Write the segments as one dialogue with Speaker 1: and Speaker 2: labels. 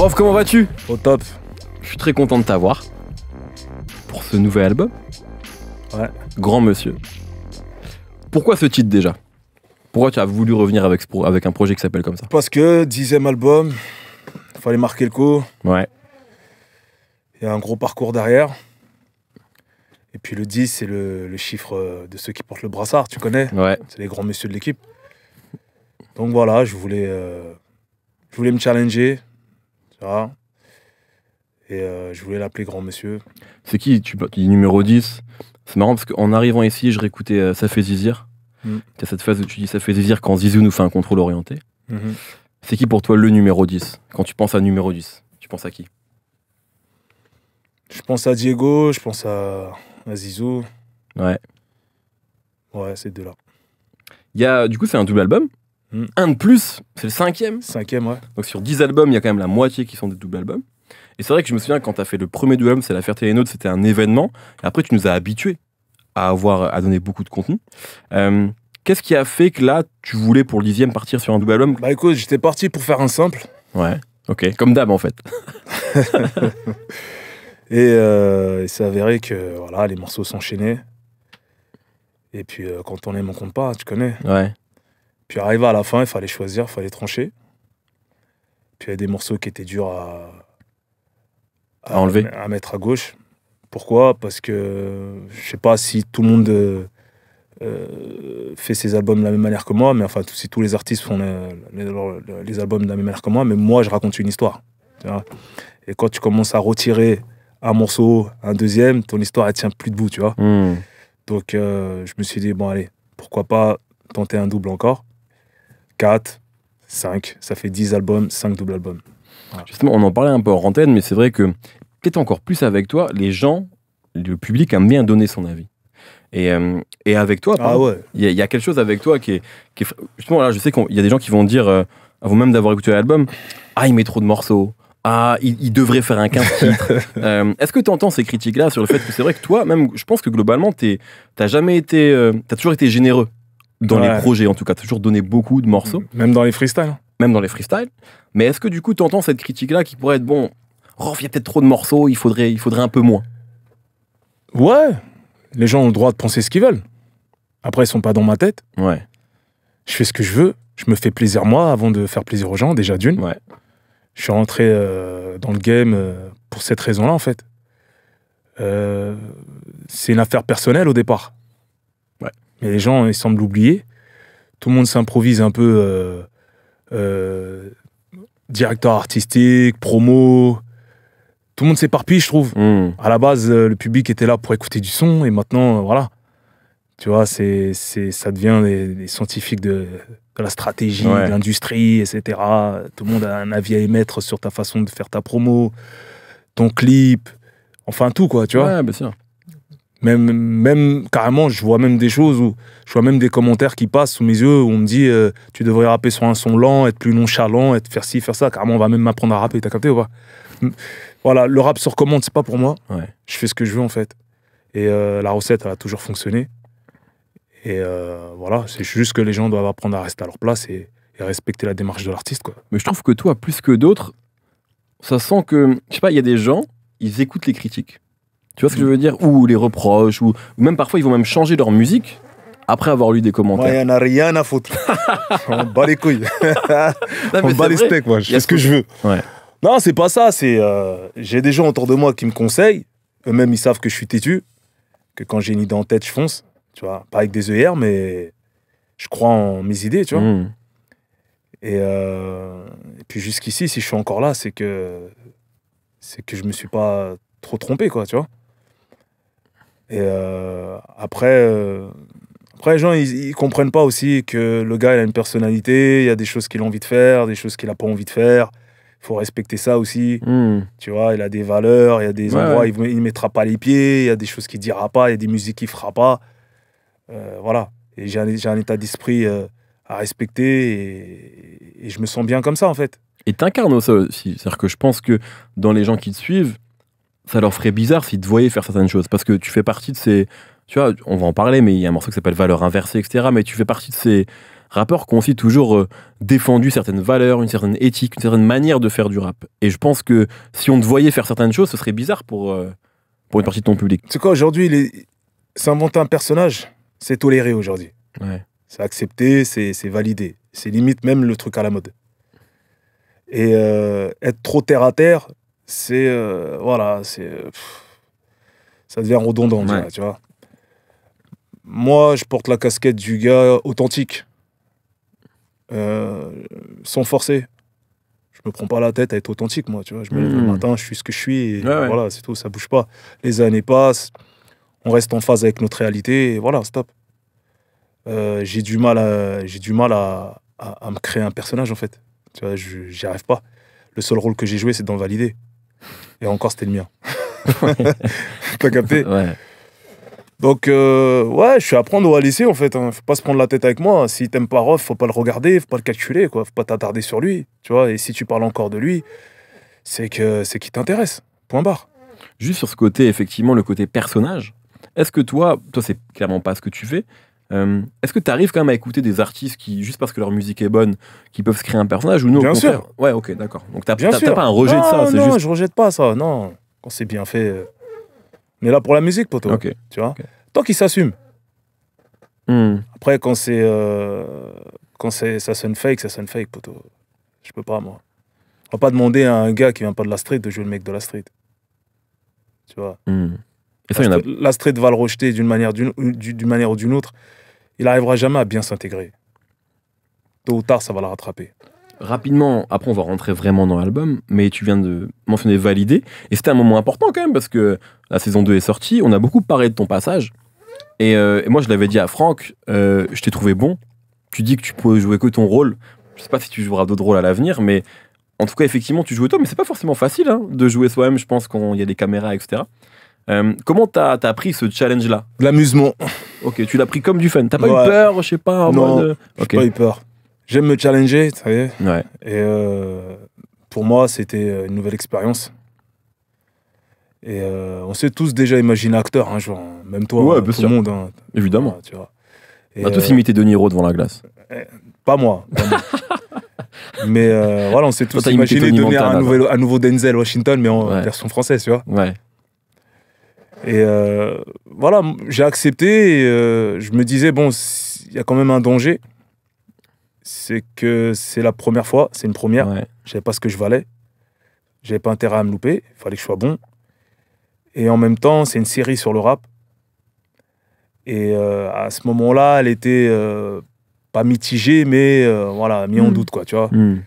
Speaker 1: Prof, comment vas-tu Au top. Je suis très content de t'avoir pour ce nouvel album. Ouais. Grand monsieur. Pourquoi ce titre déjà Pourquoi tu as voulu revenir avec, avec un projet qui s'appelle comme ça
Speaker 2: Parce que dixième album, fallait marquer le coup. Ouais. Il y a un gros parcours derrière. Et puis le 10, c'est le, chiffre de ceux qui portent le brassard, tu connais Ouais. C'est les grands messieurs de l'équipe. Donc voilà, je voulais, euh, je voulais me challenger, et euh, je voulais l'appeler grand monsieur.
Speaker 1: C'est qui tu, dis numéro 10. C'est marrant parce qu'en arrivant ici, je réécoutais euh, Ça fait zizir. Mm. Tu as cette phase où tu dis Ça fait zizir quand Zizou nous fait un contrôle orienté. Mm-hmm. C'est qui pour toi le numéro 10 Quand tu penses à numéro 10, tu penses à qui
Speaker 2: Je pense à Diego, je pense à, à Zizou. Ouais. Ouais, ces deux-là.
Speaker 1: Y a, du coup, c'est un double album Hmm. Un de plus, c'est le cinquième. Cinquième, ouais. Donc sur dix albums, il y a quand même la moitié qui sont des double albums. Et c'est vrai que je me souviens quand tu as fait le premier double album, c'est La Ferté et c'était un événement. Et après, tu nous as habitués à avoir à donner beaucoup de contenu. Euh, qu'est-ce qui a fait que là, tu voulais pour le dixième partir sur un double album Bah écoute, j'étais parti pour faire un simple. Ouais, ok, comme d'hab en fait.
Speaker 2: et euh, avéré que voilà, les morceaux s'enchaînaient. Et puis euh, quand on est mon compte pas, tu connais. Ouais. Puis arrivé à la fin, il fallait choisir, il fallait trancher. Puis il y a des morceaux qui étaient durs à, enlever, à mettre à gauche. Pourquoi Parce que je sais pas si tout le monde euh, fait ses albums de la même manière que moi, mais enfin si tous les artistes font les, albums de la même manière que moi, mais moi je raconte une histoire. Et quand tu commences à retirer un morceau, un deuxième, ton histoire elle tient plus debout, tu vois. Hmm. Donc euh, je me suis dit bon allez, pourquoi pas tenter un double encore. 4, 5, ça fait 10 albums, 5 double albums.
Speaker 1: Justement, on en parlait un peu en antenne, mais c'est vrai que peut-être encore plus avec toi, les gens, le public aime bien donner son avis. Et, euh, et avec toi, ah il y, a quelque chose avec toi qui est. justement, là, je sais qu'il y a des gens qui vont dire, euh, avant même d'avoir écouté l'album, Ah, il met trop de morceaux. Ah, il, devrait faire un 15 titres. Euh, est-ce que tu entends ces critiques-là sur le fait que c'est vrai que toi, même, je pense que globalement, t'as jamais été. t'as toujours été généreux dans les projets en tout cas. toujours donné beaucoup de morceaux. Mm. Même dans les freestyles. Même dans les freestyles. Mais est-ce que du coup, tu entends cette critique-là qui pourrait être bon, oh, il y a peut-être trop de morceaux, il faudrait, il faudrait un peu moins Ouais. Les gens ont le droit de penser ce qu'ils veulent.
Speaker 2: Après, ils sont pas dans ma tête. Ouais. Je fais ce que je veux. Je me fais plaisir moi avant de faire plaisir aux gens, déjà d'une. Ouais. Je suis rentré euh, dans le game euh, pour cette raison-là, en fait. Euh, c'est une affaire personnelle au départ. Mais les gens, ils semblent l'oublier. Tout le monde s'improvise un peu euh, euh, directeur artistique, promo. Tout le monde s'éparpille, je trouve. Hmm. À la base, euh, le public était là pour écouter du son et maintenant, voilà. Tu vois, c'est, ça devient des, scientifiques de, la stratégie, de l'industrie, etc. Tout le monde a un avis à émettre sur ta façon de faire ta promo, ton clip, enfin tout, quoi, tu vois. Ouais, bien sûr. Même, même carrément, je vois même des choses où je vois même des commentaires qui passent sous mes yeux où on me dit euh, tu devrais rapper sur un son lent, être plus nonchalant, être faire ci, faire ça. Carrément, on va même m'apprendre à rapper, t'as capté ou pas Voilà, le rap sur commande, c'est pas pour moi. Je fais ce que je veux en fait. Et euh, la recette, elle a toujours fonctionné. Et euh, voilà, c'est juste que les gens doivent apprendre à rester à leur place et, et respecter la démarche de l'artiste.
Speaker 1: quoi. Mais je trouve que toi, plus que d'autres, ça sent que, je sais pas, il y a des gens, ils écoutent les critiques. Tu vois ce que je veux dire Ou les reproches, ou même parfois ils vont même changer leur musique après avoir lu des commentaires. Moi, il a rien à foutre. on bat les couilles.
Speaker 2: on bat les steaks, moi. ce que je veux. Non, c'est pas ça. C'est euh, J'ai des gens autour de moi qui me conseillent. Eux-mêmes, ils savent que je suis têtu. Que quand j'ai une idée en tête, je fonce. Tu vois, pas avec des œillères, mais je crois en mes idées, tu vois. Hmm. Et, euh, et, puis jusqu'ici, si je suis encore là, c'est que c'est que je me suis pas trop trompé, quoi, tu vois. Et euh, après, euh, après, les gens, ils, comprennent pas aussi que le gars, il a une personnalité, il y a des choses qu'il a envie de faire, des choses qu'il n'a pas envie de faire. Il faut respecter ça aussi. Hmm. Tu vois, il a des valeurs, il y a des endroits, il ne mettra pas les pieds, il y a des choses qu'il dira pas, il y a des musiques qu'il fera pas. Euh, voilà. Et j'ai un, état d'esprit à respecter et, je me sens
Speaker 1: bien comme ça, en fait. Et t'incarnes ça aussi. C'est-à-dire que je pense que dans les gens qui te suivent, ça leur ferait bizarre s'ils te voyaient faire certaines choses. Parce que tu fais partie de ces. Tu vois, on va en parler, mais il y a un morceau qui s'appelle Valeurs inversées, etc. Mais tu fais partie de ces rappeurs qui ont aussi toujours euh, défendu certaines valeurs, une certaine éthique, une certaine manière de faire du rap. Et je pense que si on te voyait faire certaines choses, ce serait bizarre pour, euh, pour une partie de ton public. C'est quoi aujourd'hui les... S'inventer un personnage, c'est
Speaker 2: toléré aujourd'hui. Ouais. C'est accepté, c'est validé. C'est limite même le truc à la mode. Et euh, être trop terre à terre, c'est. Euh, voilà, c'est. ça devient redondant, tu vois. Moi, je porte la casquette du gars authentique, euh, sans forcer. Je me prends pas la tête à être authentique, moi, tu vois. Je me lève le hmm. matin, je suis ce que je suis, et voilà, c'est tout, ça bouge pas. Les années passent, on reste en phase avec notre réalité, et voilà, stop. Euh, j'ai du mal, à, j'ai du mal à, me créer un personnage en fait. Tu vois, j'y arrive pas. Le seul rôle que j'ai joué, c'est d'en Valider. Et encore, c'était le mien.
Speaker 1: T'as capté Ouais.
Speaker 2: Donc, euh, ouais, je suis à prendre ou à laisser, en fait. Hein. Faut pas se prendre la tête avec moi. Hein. Si t'aimes pas Rof, faut pas le regarder, faut pas le calculer, quoi. Faut pas t'attarder sur
Speaker 1: lui, tu vois. Et si tu parles encore de lui, c'est que c'est qui t'intéresse. Point barre. Juste sur ce côté, effectivement, le côté personnage. Est-ce que toi, toi, c'est clairement pas ce que tu fais, euh, est-ce que tu arrives quand même à écouter des artistes qui, juste parce que leur musique est bonne, qui peuvent se créer un personnage ou non Bien sûr. Ouais, ok, d'accord. Donc t'as pas un rejet de ça Non, juste... je
Speaker 2: rejette pas ça. Non, quand c'est bien fait. Euh. Mais là pour la musique, poto. Tu vois Tant qu'ils s'assument. Hmm. Après, quand c'est. Euh... Quand ça sonne fake, ça sonne fake, poto. Je peux pas, moi. On va pas demander à un gars qui vient pas de la street de jouer le mec de la street. Tu vois
Speaker 1: hmm. Et ça, la, street,
Speaker 2: a... la, street, va le rejeter d'une manière, d'une manière ou d'une autre il n'arrivera jamais à bien s'intégrer. Tôt ou tard, ça va le rattraper.
Speaker 1: Rapidement, après on va rentrer vraiment dans l'album, mais tu viens de mentionner valider et c'était un moment important quand même, parce que la saison 2 est sortie, on a beaucoup parlé de ton passage, et, euh, moi je l'avais dit à Franck, euh, je t'ai trouvé bon, tu dis que tu peux jouer que ton rôle, je sais pas si tu joueras d'autres rôles à l'avenir, mais en tout cas effectivement tu joues toi, mais c'est pas forcément facile hein, de jouer soi-même, je pense qu'il y a des caméras, etc. Euh, comment t'as as pris ce challenge-là L'amusement. Ok, tu l'as pris comme du fun. T'as pas eu peur, je sais pas. non, mode... Euh, pas eu peur.
Speaker 2: J'aime me challenger, tu sais. Ouais. Et euh, pour moi, c'était une nouvelle expérience. Et on s'est tous déjà imaginé acteur un hein, même toi, ouais, hein, tout le monde. Hein. Évidemment. Tu vois.
Speaker 1: on a tous imité De Niro devant la glace. Eh,
Speaker 2: pas moi. mais voilà, on s'est tous imaginé devenir un, un, nouveau Denzel Washington, mais en version française, tu vois. Ouais. Et euh, voilà, j'ai accepté. Et euh, je me disais, bon, il y a quand même un danger. C'est que c'est la première fois, c'est une première. Je savais pas ce que je valais. je n'avais pas intérêt à me louper. Il fallait que je sois bon. Et en même temps, c'est une série sur le rap. Et euh, à ce moment-là, elle était pas mitigée, mais voilà, mis en hmm. doute, quoi, tu vois. Hmm.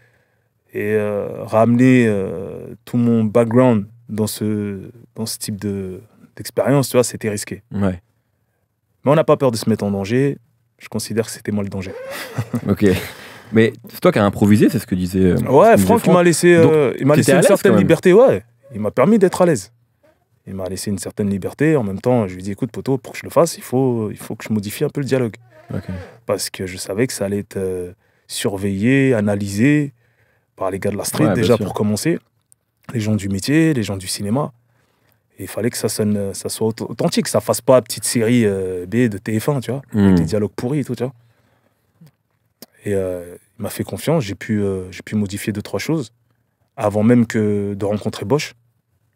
Speaker 2: Et ramener tout mon background dans ce, dans ce type de, d'expérience, tu vois, c'était risqué. Mais on n'a pas peur de se mettre en danger. Je considère que c'était moi le danger.
Speaker 1: ok. Mais c'est toi qui as improvisé, c'est ce que disait. Euh, ouais, Franck, m'a laissé, euh, m'a laissé une certaine liberté.
Speaker 2: Ouais, il m'a permis d'être à l'aise. Il m'a laissé une certaine liberté. En même temps, je lui ai dit, écoute, poto, pour que je le fasse, il faut, il faut que je modifie un peu le dialogue. Parce que je savais que ça allait être euh, surveillé, analysé par les gars de la street, déjà pour commencer. Les gens du métier, les gens du cinéma il fallait que ça sonne, euh, ça soit authentique, que ça fasse pas petite série euh, B de TF1, tu vois, hmm. des dialogues pourris et tout, tu vois. Et euh, il m'a fait confiance, j'ai pu, j'ai pu modifier deux, trois choses avant même que de rencontrer Bosch.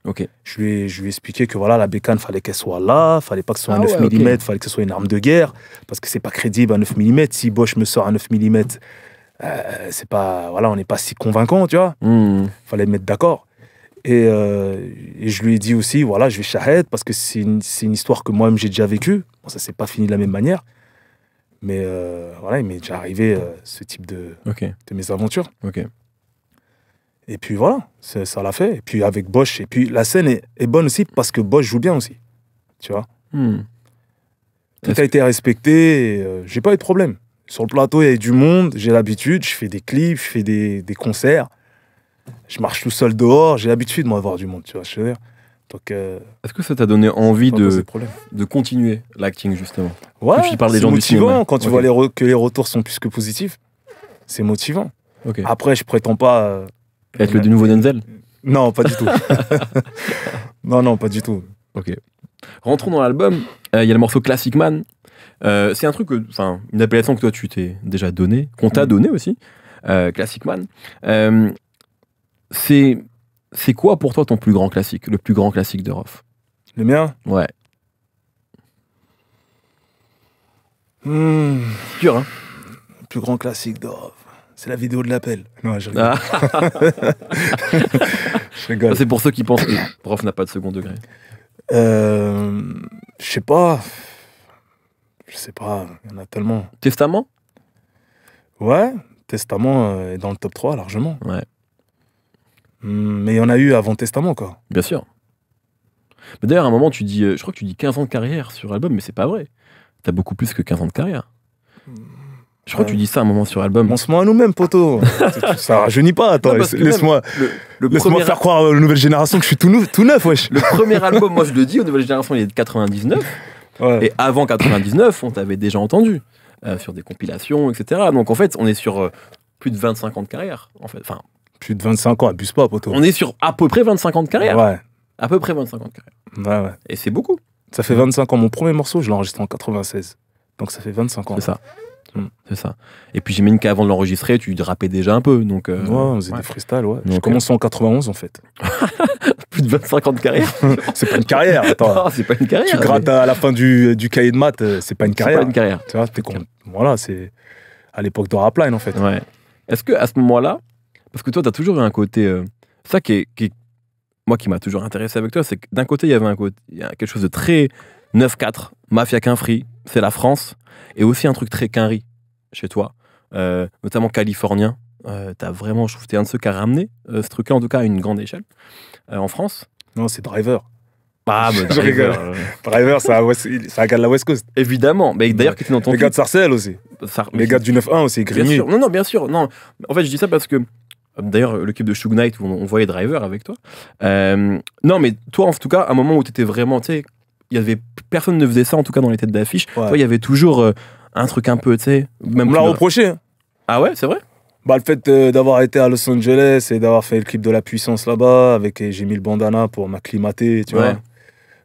Speaker 2: Ok. Je lui ai, je lui ai expliqué que voilà, la bécane, fallait qu'elle soit là, fallait pas que ce soit à 9 mm, fallait que ce soit une arme de guerre, parce que c'est pas crédible à 9 mm. Si Bosch me sort à 9 mm, c'est pas, voilà, on n'est pas si convaincant, tu vois. Hmm. Fallait me mettre d'accord. Euh, et, je lui ai dit aussi, voilà, je vais shahad parce que c'est une, histoire que moi-même j'ai déjà vécue. Bon, ça s'est pas fini de la même manière. Mais euh, voilà, il m'est déjà arrivé euh, ce type de, mes aventures. Et puis voilà, ça l'a fait. Et puis avec Bosch, et puis la scène est, bonne aussi parce que Bosch joue bien aussi. Tu vois hmm. Tout a été respecté, j'ai pas eu de problème. Sur le plateau, il y avait du monde, j'ai l'habitude, je fais des clips, je fais des, des concerts je marche tout seul dehors, j'ai l'habitude, moi, de voir du monde, tu vois, je Donc, euh,
Speaker 1: Est-ce que ça t'a donné envie de, de continuer l'acting, justement Ouais, c'est motivant du quand tu vois les
Speaker 2: que les retours sont plus que positifs. C'est motivant. Après,
Speaker 1: je prétends pas... Euh, Être le nouveau euh, Denzel Non, pas du tout. non, non, pas du tout. Ok. Rentrons dans l'album. Il y a le morceau Classic Man. c'est un truc, enfin, une appellation que toi tu t'es déjà donnée, qu'on t'a mm. donnée aussi, Classic Man c'est c'est quoi pour toi ton plus grand classique, le plus grand classique de Roth Le mien Ouais.
Speaker 2: C'est hmm. dur, hein plus grand classique de Rof... C'est la vidéo de l'appel. Non, je rigole. Ah. rigole. C'est pour ceux qui pensent que
Speaker 1: Roth n'a pas de second degré. Euh, je sais pas. Je sais pas,
Speaker 2: il y en a tellement. Testament Ouais, Testament euh, est dans le top 3 largement.
Speaker 1: Ouais. Hmm, mais il y en a eu avant Testament, quoi. Bien sûr. Mais d'ailleurs, à un moment, tu dis, euh, je crois que tu dis 15 ans de carrière sur album, mais c'est pas vrai. T'as beaucoup plus que 15 ans de carrière. Je crois que tu dis ça à un moment sur album. On se ment à nous-mêmes, poto ça rajeunit pas. Attends, laisse-moi faire
Speaker 2: croire aux nouvelles générations que je suis tout, tout
Speaker 1: neuf, wesh. Le premier album, moi je le dis, aux nouvelles générations, il est de 99. Et avant 99, on t'avait déjà entendu euh, sur des compilations, etc. Donc en fait, on est sur euh, plus de 25 ans de carrière. En fait. Enfin,
Speaker 2: plus de 25 ans, abuse pas, poteau. On est sur
Speaker 1: à peu près 25 ans de carrière. Ouais. À peu près 25 ans de
Speaker 2: carrière. Ouais, ouais. Et c'est beaucoup. Ça fait 25 ans. Mon premier morceau, je l'ai enregistré en 96. Donc ça fait 25 ans. C'est ça.
Speaker 1: Mm. C'est ça. Et puis j'imagine qu'avant de l'enregistrer, tu drapais déjà un peu. Donc, euh, ouais, on faisait ouais. des freestyles, ouais. Euh, en 91 en fait. Plus de 25 ans de carrière. c'est
Speaker 2: pas une carrière, attends. c'est pas une carrière. Tu grattes à la fin du, du cahier de maths, euh, c'est pas une carrière. C'est pas une carrière. Tu vois,
Speaker 1: t'es con... Voilà, c'est à l'époque de Rapline en fait. Ouais. Est-ce que à ce moment-là, parce que toi, tu as toujours eu un côté. Euh, ça qui, qui moi, qui m'a toujours intéressé avec toi, c'est que d'un côté, il y avait un côté, il y a quelque chose de très 9-4, mafia qu'un free, c'est la France, et aussi un truc très qu'un chez toi, euh, notamment californien. tu euh, t'as vraiment, je trouve, t'es un de ceux qui a ramené ce truc-là, en tout cas à une grande échelle, en France. Non, c'est Driver. Bah, Driver. Driver, ça, ça regarde la West Coast. Évidemment. Mais d'ailleurs, qui était dans Les gars de Sarcelles aussi. les gars du 9-1 aussi, grimé Non, non, bien sûr. Non. En fait, je dis ça parce que D'ailleurs, le clip de Shug Knight où on, voyait Driver avec toi. Euh, non, mais toi, en tout cas, à un moment où tu étais vraiment, tu sais, il y avait personne ne faisait ça en tout cas dans les têtes d'affiche. Toi, il y avait toujours euh, un truc un peu, tu sais. Même on l'a reproché.
Speaker 2: Hein. Ah ouais, c'est vrai. Bah, le fait euh, d'avoir été à Los Angeles et d'avoir fait le clip de la puissance là-bas, avec j'ai mis le bandana pour m'acclimater, tu vois.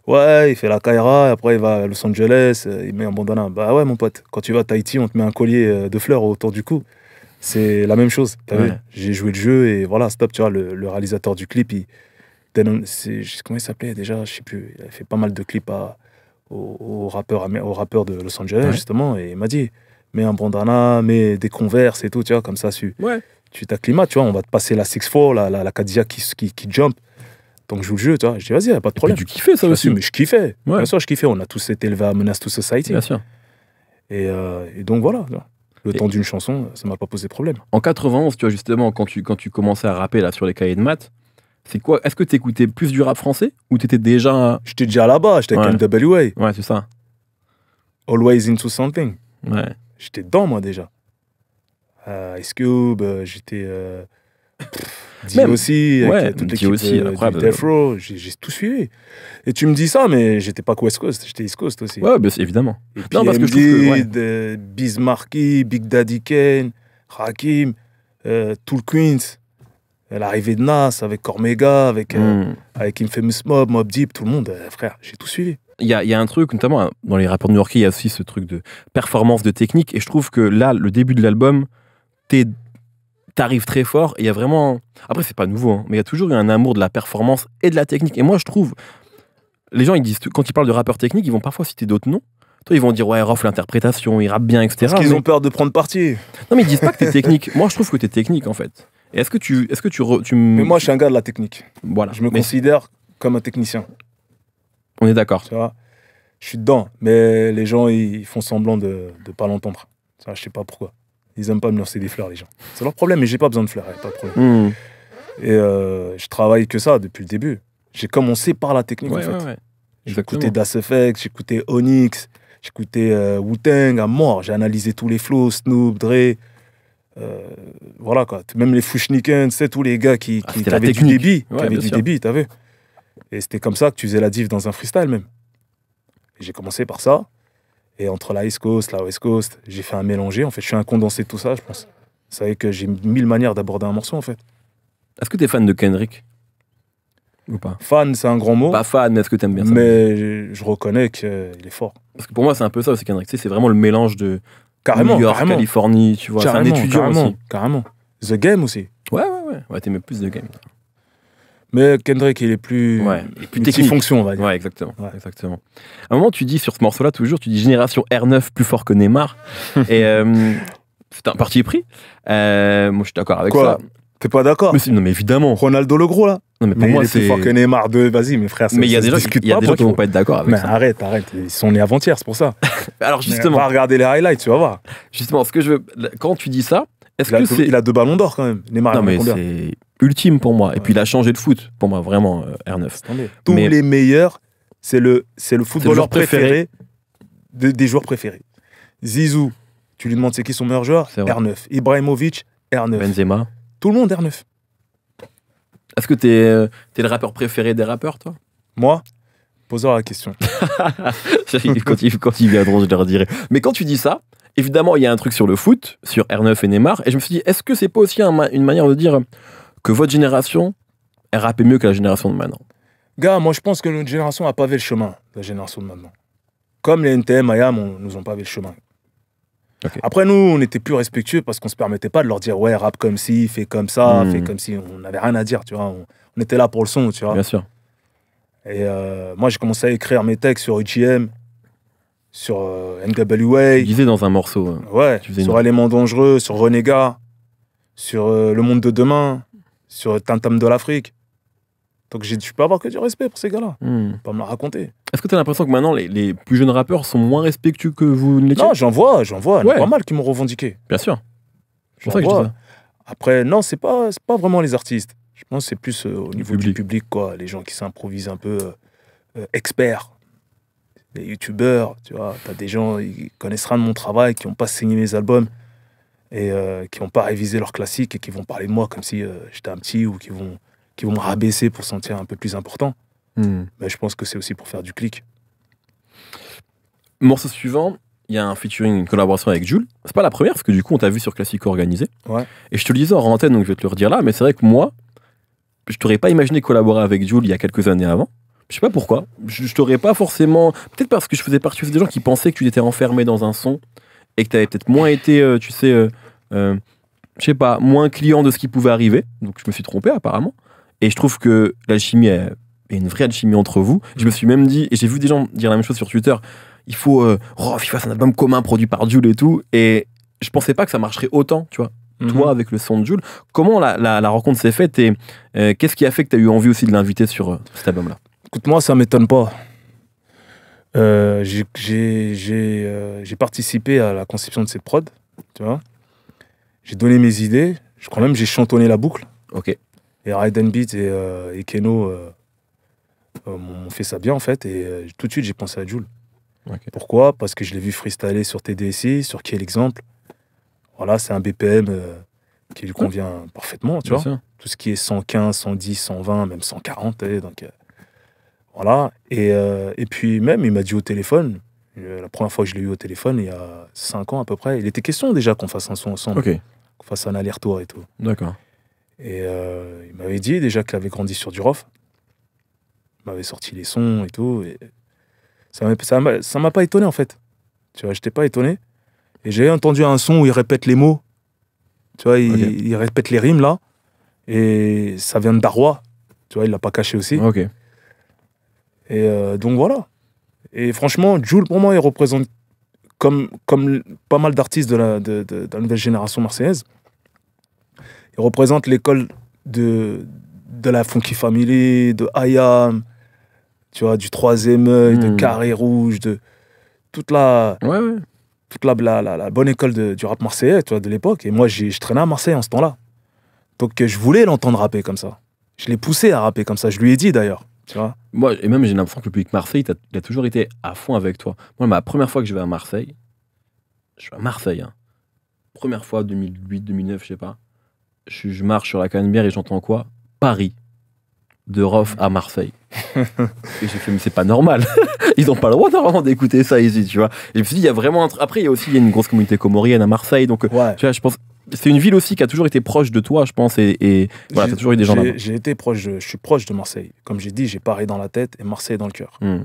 Speaker 2: Ouais, il fait la Kaira, après il va à Los Angeles, il met un bandana. Bah ouais, mon pote, quand tu vas à Tahiti, on te met un collier de fleurs autour du cou c'est la même chose. Ouais. J'ai joué le jeu et voilà, stop, tu vois, le, réalisateur du clip, il, comment il s'appelait déjà, je sais plus, il a fait pas mal de clips à, aux, rappeurs, de Los Angeles, justement, et il m'a dit, mets un bandana, mets des converses et tout, tu vois, comme ça, tu ouais. climat, tu vois, on va te passer la 6-4, la, la, la qui, qui, qui jump. Donc je joue le jeu, tu vois. Je dis, vas-y, pas de problème. Et tu kiffais ça aussi. Mais je kiffais. Bien sûr, je kiffais. On a tous été élevés à Menace to Society. Bien sûr. Et, euh, et donc voilà. Tu vois le temps d'une chanson, ça m'a pas posé problème.
Speaker 1: En 91, tu vois, justement, quand tu, quand tu commençais à rapper là, sur les cahiers de maths, c'est quoi Est-ce que tu écoutais plus du rap français ou tu étais déjà. J'étais déjà là-bas, j'étais avec MWA. Ouais, c'est ça. Always into something. Ouais.
Speaker 2: J'étais dedans, moi, déjà. Euh, Ice Cube, euh, j'étais. Euh,
Speaker 1: même aussi, aussi, incroyable.
Speaker 2: j'ai tout suivi. Et tu me dis ça, mais j'étais pas West Coast, j'étais East Coast aussi. Ouais, bien, évidemment. non, parce que Big Daddy Kane, Hakim, euh, tout Queens, euh, l'arrivée de Nas avec Cormega, avec, euh, hmm. avec Infamous Mob, Mob Deep, tout le monde, euh, frère, j'ai tout
Speaker 1: suivi. Il y, a, y, a un truc, notamment hein, dans les rapports new York, il y a aussi ce truc de performance de technique. Et je trouve que là, le début de l'album, t'es t'arrives très fort. Il y a vraiment. Après, c'est pas nouveau, hein, mais il y a toujours eu un amour de la performance et de la technique. Et moi, je trouve. Les gens, ils disent, quand ils parlent de rappeurs techniques, ils vont parfois citer d'autres noms. Toi, ils vont dire, ouais, Rof, l'interprétation, il rappe bien, etc. Parce qu'ils ont peur de prendre parti. Non, mais ils disent pas que t'es technique. moi, je trouve que t'es technique, en fait. Et est-ce que tu. est que tu, tu Mais moi, je suis un gars de la technique. Voilà. Je me considère comme un technicien. On est d'accord.
Speaker 2: Tu vois Je suis dedans. Mais les gens, ils font semblant de ne pas l'entendre. je sais pas pourquoi. Ils aiment pas me lancer des fleurs, les gens. C'est leur problème, mais j'ai pas besoin de fleurs, pas de problème. Hmm. Et euh, je travaille que ça depuis le début. J'ai commencé par la technique, en fait. j'écoutais Das Effect, j'écoutais Onyx, j'écoutais euh, Wu-Tang à mort. J'ai analysé tous les flows, Snoop, Dre. Euh, voilà quoi. Même les Fushnikens, c'est tous les gars qui, ah, avaient du débit. qui avaient du débit, t'as vu. Et c'était comme ça que tu faisais la div dans un freestyle même. J'ai commencé par ça. Et entre la East Coast, la West Coast, j'ai fait un mélanger, En fait, je suis un condensé de tout ça, je pense. Vous savez que j'ai mille manières d'aborder un morceau, en fait.
Speaker 1: Est-ce que tu es fan de Kendrick ou pas Fan, c'est un grand mot. Pas fan, mais est-ce que tu aimes bien ça Mais je, reconnais qu'il est fort. Parce que pour moi, c'est un peu ça aussi, Kendrick. Tu sais, c'est vraiment le mélange de carrément, New York, Californie, tu vois. C'est un étudiant aussi. Carrément. The Game aussi. Ouais, ouais, ouais. Ouais, t'aimes plus The Game. Mais Kendrick, il est plus, ouais, il fonctionne, on va dire. Ouais, exactement. exactement. À un moment, tu dis sur ce morceau-là, toujours, tu dis Génération R9 plus fort que Neymar. et euh, c'est un parti pris. Euh, moi, je suis d'accord avec Quoi ça. T'es pas
Speaker 2: d'accord mais Non, mais évidemment. Ronaldo le gros, là. Non, mais pour moi, c'est. Plus fort que Neymar, de... vas-y, mes frères. Mais il y a des gens, y a des gens qui vont pas être d'accord avec ça. Mais arrête, arrête. Ils sont nés avant-hier, c'est pour ça. Alors, justement. On va regarder les highlights, tu vas voir. Justement, ce que je veux. Quand tu dis ça, est-ce que c'est. Il a deux ballons d'or, quand même. Neymar, non, mais
Speaker 1: c'est ultime pour moi. Et puis il a changé de foot pour moi, vraiment, euh, R9. Tous les meilleurs, c'est le, c'est le footballeur préféré,
Speaker 2: des joueurs préférés. Zizou, tu lui demandes c'est qui son meilleur joueur R9. Ibrahimovic, R9. Benzema. Tout le monde R9.
Speaker 1: Est-ce que tu es euh, le rappeur préféré des rappeurs, toi Moi posons la question. quand, ils, viendront, je leur dirai. Mais quand tu dis ça, évidemment, il y a un truc sur le foot, sur R9 et Neymar, et je me suis dit, est-ce que c'est pas aussi une manière de dire que votre génération, elle rappait mieux que la génération de maintenant
Speaker 2: Gars, moi je pense que notre génération a pavé le chemin, la génération de maintenant. Comme les NTM, IAM, on, nous ont pavé le chemin. Après, nous, on était plus respectueux parce qu'on se permettait pas de leur dire, ouais, rap comme si, fais comme ça, hmm. fais comme si. On n'avait rien à dire, tu vois. On, était là pour le son, tu vois. Bien sûr. Et euh, moi, j'ai commencé à écrire mes textes sur UGM, sur euh, NWA. Tu disais dans un morceau. Hein. Ouais, sur Éléments Dangereux, sur Renégat, sur euh, Le Monde de Demain sur Tintam de l'Afrique. Donc je peux avoir que du respect pour ces gars-là. Hmm. Pas me la raconter.
Speaker 1: Est-ce que tu as l'impression que maintenant les, plus jeunes rappeurs sont moins respectueux que vous ne l'étiez Non, j'en vois, j'en vois. Il y en a pas mal
Speaker 2: qui m'ont revendiqué.
Speaker 1: Bien sûr. C'est Après, non, c'est pas, pas
Speaker 2: vraiment les artistes. Je pense que c'est plus euh, au niveau du public, quoi. Les gens qui s'improvisent un peu euh, euh, experts. Les youtubeurs, tu vois. as des gens, qui connaissent rien de mon travail, qui n'ont pas signé mes albums et euh, qui vont pas réviser leur classique et qui vont parler de moi comme si euh, j'étais un petit ou qui vont, qui vont me rabaisser pour sentir un peu plus important. Hmm. Mais je pense que c'est
Speaker 1: aussi pour faire du clic. Morceau suivant, il y a un featuring, une collaboration avec Jules. C'est pas la première, parce que du coup, on t'a vu sur Classique organisé. Ouais. Et je te le disais en antenne, donc je vais te le redire là, mais c'est vrai que moi, je t'aurais pas imaginé collaborer avec Jules il y a quelques années avant. Je sais pas pourquoi. Je, t'aurais pas forcément. Peut-être parce que je faisais partie des gens qui pensaient que tu étais enfermé dans un son et que tu avais peut-être moins été, euh, tu sais, euh, je sais pas, moins client de ce qui pouvait arriver. Donc je me suis trompé apparemment. Et je trouve que l'alchimie est une vraie alchimie entre vous. Je me suis même dit, et j'ai vu des gens dire la même chose sur Twitter, il faut, oh, FIFA, c'est un album commun produit par Jules et tout. Et je pensais pas que ça marcherait autant, tu vois. Mhm. Toi, avec le son de Jules, comment la, rencontre s'est faite et euh, qu'est-ce qui a fait que tu as eu envie aussi de l'inviter sur euh, cet album-là Écoute-moi, ça m'étonne pas. j'ai participé à la
Speaker 2: conception de cette prod, tu vois. J'ai donné mes idées. Je crois même j'ai chantonné la boucle. Ok. Et Raiden Beat et, euh, Keno euh, euh, m'ont fait ça bien en fait. Et tout de suite j'ai pensé à Jules. Pourquoi Parce que je l'ai vu freestyler sur TDSI, sur est exemple Voilà, c'est un BPM qui lui convient parfaitement, tu vois. Tout ce qui est 115, 110, 120, même 140, eh, donc voilà. Et, et puis même, il m'a dit au téléphone, euh, la première fois que je l'ai eu au téléphone, il y a 5 ans à peu près, il était question déjà qu'on fasse un son ensemble, qu'on fasse un aller-retour et tout. D'accord. Et euh, il m'avait dit déjà qu'il avait grandi sur du Il m'avait sorti les sons et tout. Et ça ne m'a pas étonné en fait. Tu vois, j'étais pas étonné. Et j'ai entendu un son où il répète les mots. Tu vois, il, répète les rimes là. Et ça vient de Darwa. Tu vois, il l'a pas caché aussi. Ok. Et euh, donc voilà. Et franchement, Jules, pour moi, il représente, comme, comme pas mal d'artistes de la, de, nouvelle génération marseillaise, il représente l'école de, de la Funky Family, de Ayam, tu vois, du Troisième œil, de hmm. Carré Rouge, de toute la. Toute la, la, bonne école du rap marseillais, tu de l'époque. Et moi, je traînais à Marseille en ce temps-là. Donc, je voulais
Speaker 1: l'entendre rapper comme ça. Je l'ai poussé à rapper comme ça. Je lui ai dit d'ailleurs. Moi, et même, j'ai l'impression que le public Marseille, il a toujours été à fond avec toi. Moi, ma première fois que je vais à Marseille,
Speaker 2: je suis à Marseille.
Speaker 1: Hein. Première fois, 2008, 2009, je sais pas. Je, marche sur la Canebière et j'entends quoi Paris. De Roff à Marseille. et j'ai fait, mais c'est pas normal. ils ont pas le droit normalement d'écouter ça ici, tu vois. Et je me suis dit, il y a vraiment un Après, il y a aussi une grosse communauté comorienne à Marseille. Donc, euh, tu vois, je pense c'est une ville aussi qui a toujours été proche de toi, je pense, et, voilà, toujours eu des gens là-bas.
Speaker 2: J'ai été proche, de, je suis proche de Marseille. Comme j'ai dit, j'ai Paris dans la tête et Marseille dans le cœur. Hmm.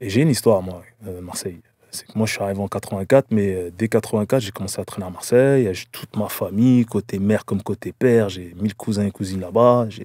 Speaker 2: Et j'ai une histoire, moi, euh, Marseille. C'est que moi, je suis arrivé en 84, mais euh, dès 84, j'ai commencé à traîner à Marseille. J'ai toute ma famille, côté mère comme côté père. J'ai mille cousins et cousines là-bas. J'ai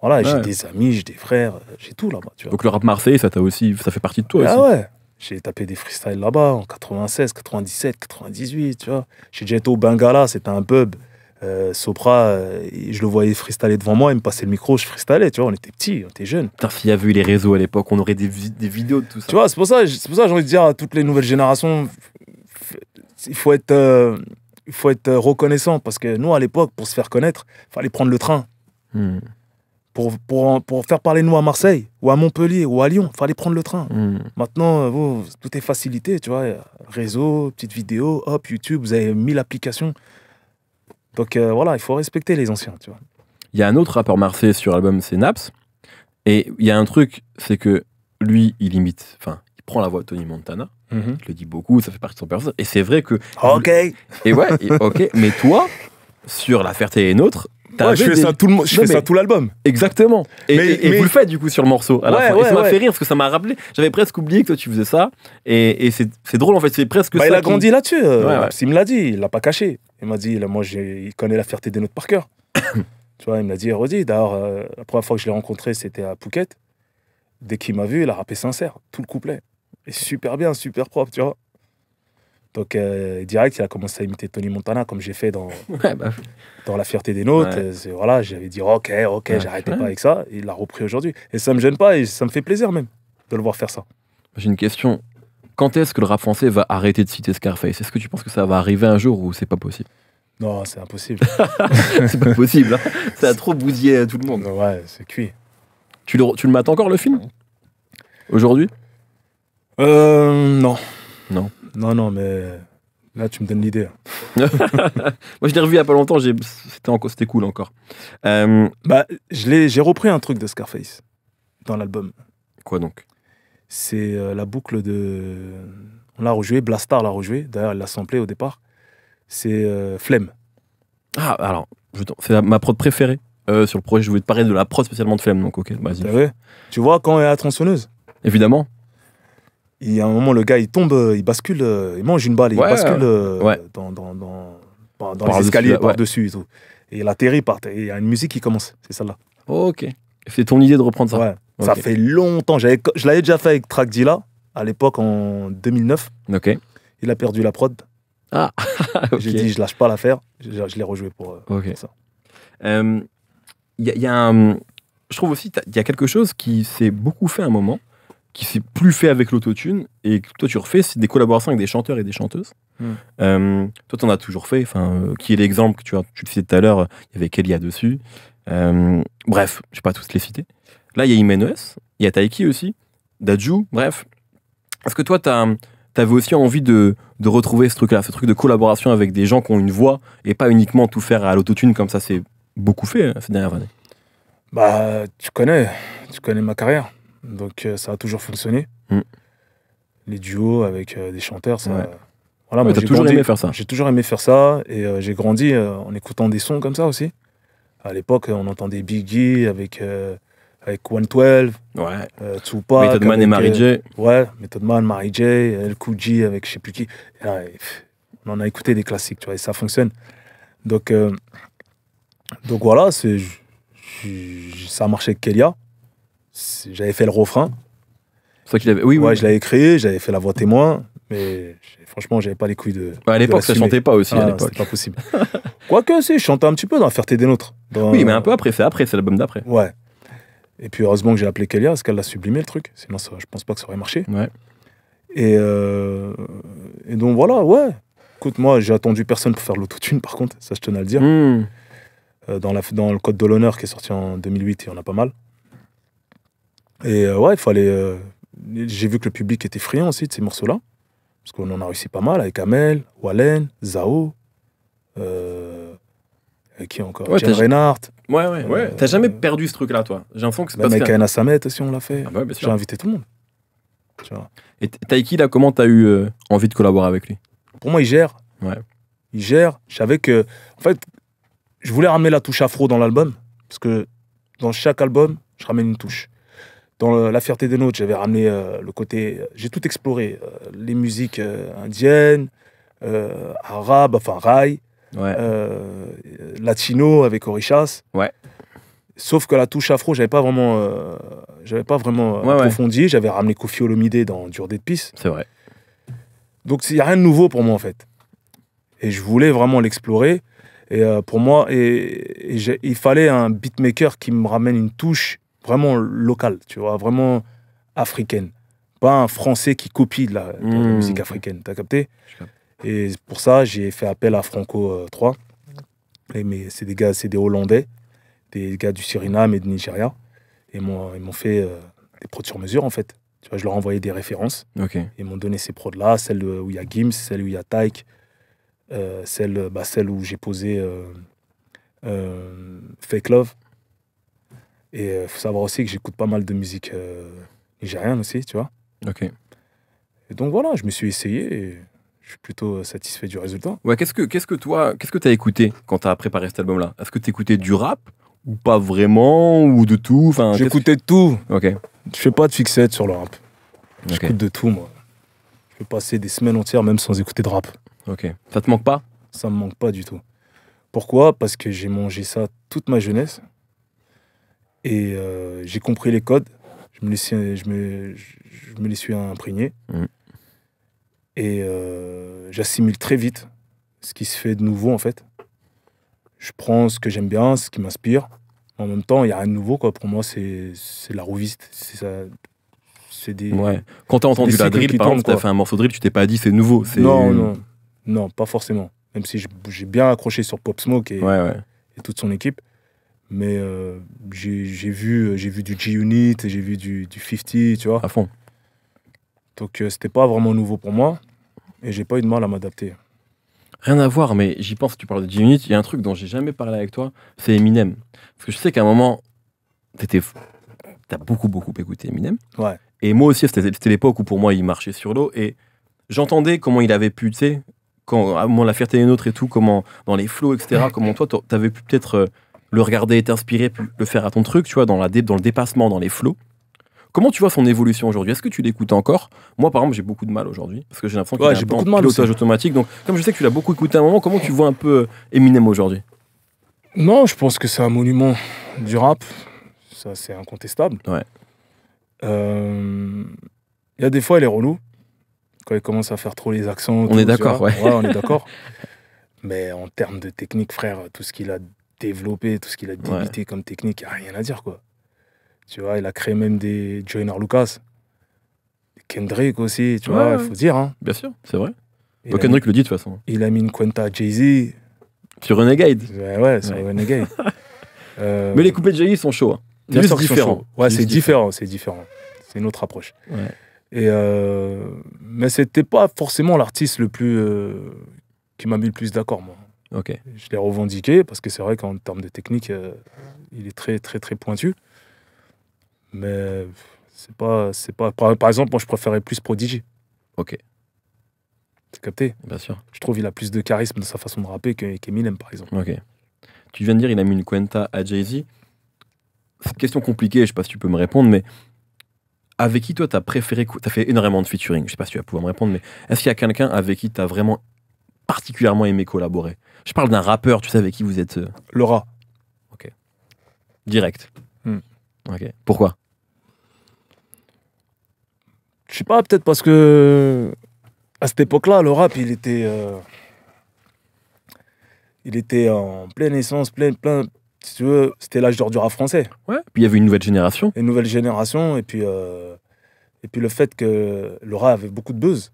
Speaker 2: voilà, j'ai des amis, j'ai des frères, j'ai tout là-bas.
Speaker 1: Donc le rap Marseille, ça t'a aussi, ça fait partie de toi ah ouais,
Speaker 2: j'ai tapé des freestyles là-bas en 96, 97, 98, tu vois. J'ai déjà été au Bengala, c'était un pub. Euh, Sopra, euh, je le voyais freestyler devant moi, il me passait le micro, je freestylais, tu vois, on était petits, on était jeunes.
Speaker 1: Putain, il y a vu les réseaux à l'époque, on aurait des, des,
Speaker 2: vidéos de tout ça. Tu vois, c'est pour ça, que pour ça j'ai envie de dire à toutes les nouvelles générations, il faut être, euh, il faut être reconnaissant parce que nous, à l'époque, pour se faire connaître, fallait prendre le train. Hmm. Pour, pour, faire parler nous à Marseille, ou à Montpellier, ou à Lyon, il fallait prendre le train. Hmm. Maintenant, euh, tout est facilité, tu vois. Réseau, petite vidéo, hop, YouTube, vous avez mille applications. Donc euh, voilà, il faut respecter les
Speaker 1: anciens, tu vois. Il y a un autre rappeur marseillais sur l'album, c'est Naps. Et il y a un truc, c'est que lui, il imite, enfin, il prend la voix de Tony Montana. Mhm. Il le dit beaucoup, ça fait partie de son personnage. Et c'est vrai que. Ok Et ouais, ok, mais toi, sur La Ferté et Nôtre, Ouais, je fais, ça, tout le... tout l'album. Exactement. Et, vous le faites du coup sur le morceau. À la fin. et ça m'a fait rire parce que ça m'a rappelé. J'avais presque oublié que toi tu faisais ça. Et, c'est drôle en fait. C'est presque bah, Il a grandi là-dessus. Euh,
Speaker 2: il me l'a dit. Il l'a pas caché. Il m'a dit là, moi, il connaît la fierté des notes par cœur. tu vois, il me l'a dit redit. D'ailleurs, euh, la première fois que je l'ai rencontré, c'était à Phuket. Dès qu'il m'a vu, il a rappé sincère. Tout le couplet. Et super bien, super propre, tu vois. Donc, euh, direct, il a commencé à imiter Tony Montana, comme j'ai fait dans, bah dans La fierté des nôtres. Voilà, j'avais dit, OK, OK, j'arrêtais pas avec ça. il l'a repris aujourd'hui. Et ça me gêne pas et ça me fait plaisir même de le voir faire ça.
Speaker 1: J'ai une question. Quand est-ce que le rap français va arrêter de citer Scarface Est-ce que tu penses que ça va arriver un jour ou c'est pas possible Non, c'est impossible. c'est pas possible. Hein. ça a trop bousillé euh, tout le monde. Ouais, c'est cuit. Tu le, tu le mates encore le film Aujourd'hui euh, Non. Non. Non, non, mais là, tu me donnes l'idée. Hein. Moi, je l'ai revu il n'y a pas longtemps, c'était cool
Speaker 2: encore. Euh, bah, j'ai repris un truc de Scarface dans l'album. Quoi donc C'est euh, la boucle de. On l'a rejoué, Blastar l'a rejoué, d'ailleurs,
Speaker 1: elle l'a samplé au départ. C'est Flem. Euh, Flemme. Ah, alors, c'est ma prod préférée sur le projet. Je voulais te parler de la prod spécialement de Flemme, donc ok, vas-y. Tu vois, quand elle est
Speaker 2: attentionneuse. Évidemment. Il y a un moment, le gars, il tombe, euh, il bascule, euh, il mange une balle, il bascule euh, dans, dans, les escaliers par-dessus et tout. Et il atterrit par terre. il y a une musique qui commence, c'est celle-là. ok.
Speaker 1: C'est ton idée de reprendre ça
Speaker 2: Ouais. Ça fait longtemps. je l'avais déjà fait avec Dilla, à l'époque en 2009. Ok. Il a perdu la
Speaker 1: prod. Ah,
Speaker 2: J'ai dit, je lâche pas l'affaire. Je, je l'ai rejoué pour,
Speaker 1: ça. Il y, a Je trouve aussi, il y a quelque chose qui s'est beaucoup fait à un moment qui s'est plus fait avec l'autotune et que toi tu refais, c'est des collaborations avec des chanteurs et des chanteuses. Hmm. Euh, toi, t'en as toujours fait. Enfin, euh, qui est l'exemple que tu, as, tu citais tout à l'heure Il y avait Kelia dessus. Euh, bref, je vais pas tous les citer. Là, il y a Imenes, il y a Taiki aussi, Daju, bref. Est-ce que toi, tu avais aussi envie de, retrouver ce truc-là, ce truc de collaboration avec des gens qui ont une voix et pas uniquement tout faire à l'autotune comme ça s'est beaucoup
Speaker 2: fait hein, ces dernières années Bah, tu connais, tu connais ma carrière. Donc euh, ça a toujours fonctionné. Mm. Les duos avec euh, des chanteurs, ça. Voilà, j'ai toujours aimé faire ça. J'ai toujours aimé faire ça et euh, j'ai grandi en écoutant des sons comme ça aussi. À l'époque, on entendait Biggie avec avec 112, ouais. Tupac, Method Man et Mary J. ouais, Method Man, Mary J, El Coogee avec je sais plus qui. on en a écouté des classiques, tu vois, et ça fonctionne. Donc, donc voilà, c'est, ça a marché avec Kelia j'avais fait le refrain. C'est qu'il avait. Oui, ouais, je l'avais créé, j'avais fait la voix témoin, mais franchement, j'avais pas les couilles de. à l'époque, ça chantait pas aussi. Ah, c'est pas possible. Quoique, si, je chantais un petit peu dans Ferté des Nôtres. Oui, mais un peu après, c'est après, c'est l'album d'après. Ouais. Et puis, heureusement que j'ai appelé Kélia, parce qu'elle l'a sublimé le truc. Sinon, ça, je pense pas que ça aurait marché. Ouais. Et, euh, Et donc, voilà, ouais. Écoute, moi, j'ai attendu personne pour faire l'autotune, par contre, ça, je tenais à le dire. Hmm. Euh, dans, la, dans le Code de l'honneur qui est sorti en 2008, il y en a pas mal. Et euh, ouais, il fallait. Euh, j'ai vu que le public était friand aussi de ces morceaux-là. Parce qu'on en a réussi pas mal avec Amel, Wallen, Zao.
Speaker 1: Euh, qui encore ouais, Reinhardt. Ouais, ouais, ouais. Euh, t'as jamais perdu ce truc-là, toi J'ai l'impression que c'est pas Même avec Anna Samet aussi, on l'a fait. Ah j'ai invité tout le monde. Tu vois. Et Taiki, là, comment t'as eu envie de collaborer avec lui Pour moi, il gère. Ouais.
Speaker 2: Il gère. Je savais que. En fait, je voulais ramener la touche afro dans l'album. Parce que dans chaque album, je ramène une touche. Dans La Fierté des Nôtres, j'avais ramené euh, le côté. Euh, j'ai tout exploré. Euh, les musiques indiennes, arabes, enfin, raï, latino avec orichas Ouais. Sauf que la touche afro, j'avais pas vraiment, j'avais pas vraiment approfondi. J'avais ramené Kofi Olomide dans Dur de Peace. C'est vrai. Donc il n'y a rien de nouveau pour moi en fait. Et je voulais vraiment l'explorer. Et pour moi, il fallait un beatmaker qui me ramène une touche vraiment locale, tu vois, vraiment africaine. Pas un français qui copie de la, mmh. musique africaine, t'as capté Et pour ça, j'ai fait appel à Franco 3. Euh, mais c'est des gars, c'est des Hollandais, des gars du Suriname et du Nigeria. Et moi, ils m'ont fait euh, des prods sur mesure, en fait. Tu vois, je leur envoyais des références. Ils m'ont donné ces prods-là, celle où il y a Gims, celle où il y a Tyke, euh, celle, bah, celle où j'ai posé Fake Love. Et il euh, faut savoir aussi que j'écoute pas mal de musique euh, nigériane aussi, tu vois. Ok. Et donc voilà, je me suis essayé et je suis plutôt euh, satisfait du résultat.
Speaker 1: Ouais, qu'est-ce que, qu'est-ce que toi, qu'est-ce que tu as écouté quand tu as préparé cet album-là Est-ce que tu écoutais du rap ou pas vraiment ou de tout enfin, J'écoutais de tout. Ok. Je fais pas de fixette
Speaker 2: sur le rap. J'écoute de tout, moi. Je peux passer des semaines entières même sans écouter de rap. Ok. Ça te manque pas Ça me manque pas du tout. Pourquoi Parce que j'ai mangé ça toute ma jeunesse. Et euh, j'ai compris les codes. Je me les suis, je me, je me les suis imprégné. Mm. Et euh, j'assimile très vite ce qui se fait de nouveau, en fait. Je prends ce que j'aime bien, ce qui m'inspire. En même temps, il n'y a rien de nouveau, quoi. Pour moi, c'est la rouviste. C'est ça.
Speaker 1: des. Quand entendu la drill, par exemple, t'as fait un morceau de drill, tu t'es pas dit c'est nouveau. Non, non.
Speaker 2: Non, pas forcément. Même si j'ai bien accroché sur Pop Smoke et toute son équipe. Mais euh, j'ai vu, vu du G-Unit, j'ai vu du, du 50,
Speaker 1: tu vois. À fond. Donc ce euh, c'était pas vraiment nouveau pour moi et j'ai pas eu de mal à m'adapter. Rien à voir, mais j'y pense, tu parles de G-Unit, il y a un truc dont j'ai jamais parlé avec toi, c'est Eminem. Parce que je sais qu'à un moment, tu as beaucoup beaucoup écouté Eminem. Ouais. Et moi aussi, c'était l'époque où pour moi il marchait sur l'eau et j'entendais comment il avait pu, tu sais, quand, ah, la fierté des nôtres et tout, comment dans les flots, etc. comment toi, avais pu peut-être euh, le regarder t'inspirer, le faire à ton truc, tu vois, dans, la dans le dépassement, dans les flots. Comment tu vois son évolution aujourd'hui Est-ce que tu l'écoutes encore Moi, par exemple, j'ai beaucoup de mal aujourd'hui parce que j'ai l'impression ouais, qu'il est beaucoup de pilotage automatique. Donc, comme je sais que tu l'as beaucoup écouté à un moment, comment tu vois un peu euh, Eminem aujourd'hui Non, je pense que c'est un monument du rap. Ça, c'est incontestable. Ouais.
Speaker 2: Euh, il y a des fois, il est relou quand il commence à faire trop les accents. On est d'accord, ouais. ouais. On est d'accord. Mais en termes de technique, frère, tout ce qu'il a développé, tout ce qu'il a débité comme technique, il n'y a rien à dire, quoi. Tu vois, il a créé même des Joyner Lucas, Kendrick aussi, tu vois, il faut dire. Hein. Bien sûr,
Speaker 1: c'est vrai. Kendrick le
Speaker 2: dit de toute façon. Il a mis une Quenta Jay-Z. Sur Renegade Ouais, sur Renegade. Euh, mais les coupés de Jay-Z sont chauds. Hein. c'est différent, c'est différent. C'est une autre approche. Et euh... Mais c'était pas forcément l'artiste le plus. Euh, qui m'a mis le plus d'accord, moi. Je l'ai revendiqué parce que c'est vrai qu'en termes de technique, euh, il est très, très, très pointu. Mais c'est pas. c'est pas par, exemple, moi, je préférais plus Prodigy. Ok. T'as capté Bien sûr. Je trouve qu'il a plus de charisme dans sa façon de rapper qu'Eminem, par exemple. Ok.
Speaker 1: Tu viens de dire il a mis une Cuenta à Jay-Z. C'est une question compliquée, je sais pas si tu peux me répondre, mais avec qui toi t'as préféré. T'as fait énormément de featuring, je sais pas si tu vas pouvoir me répondre, mais est-ce qu'il y a quelqu'un avec qui t'as vraiment particulièrement aimé collaborer Je parle d'un rappeur, tu sais avec qui vous êtes. Euh, Laura. Ok. Direct. Hmm. Ok. Pourquoi
Speaker 2: Je sais pas, peut-être parce que à cette époque-là, le rap, il était, euh, il était en pleine essence, plein, plein. Si tu veux, c'était l'âge d'or du rap français, Ouais.
Speaker 1: Puis il y avait une nouvelle génération.
Speaker 2: une nouvelle génération, et puis, euh, et puis le fait que Laura avait beaucoup de buzz.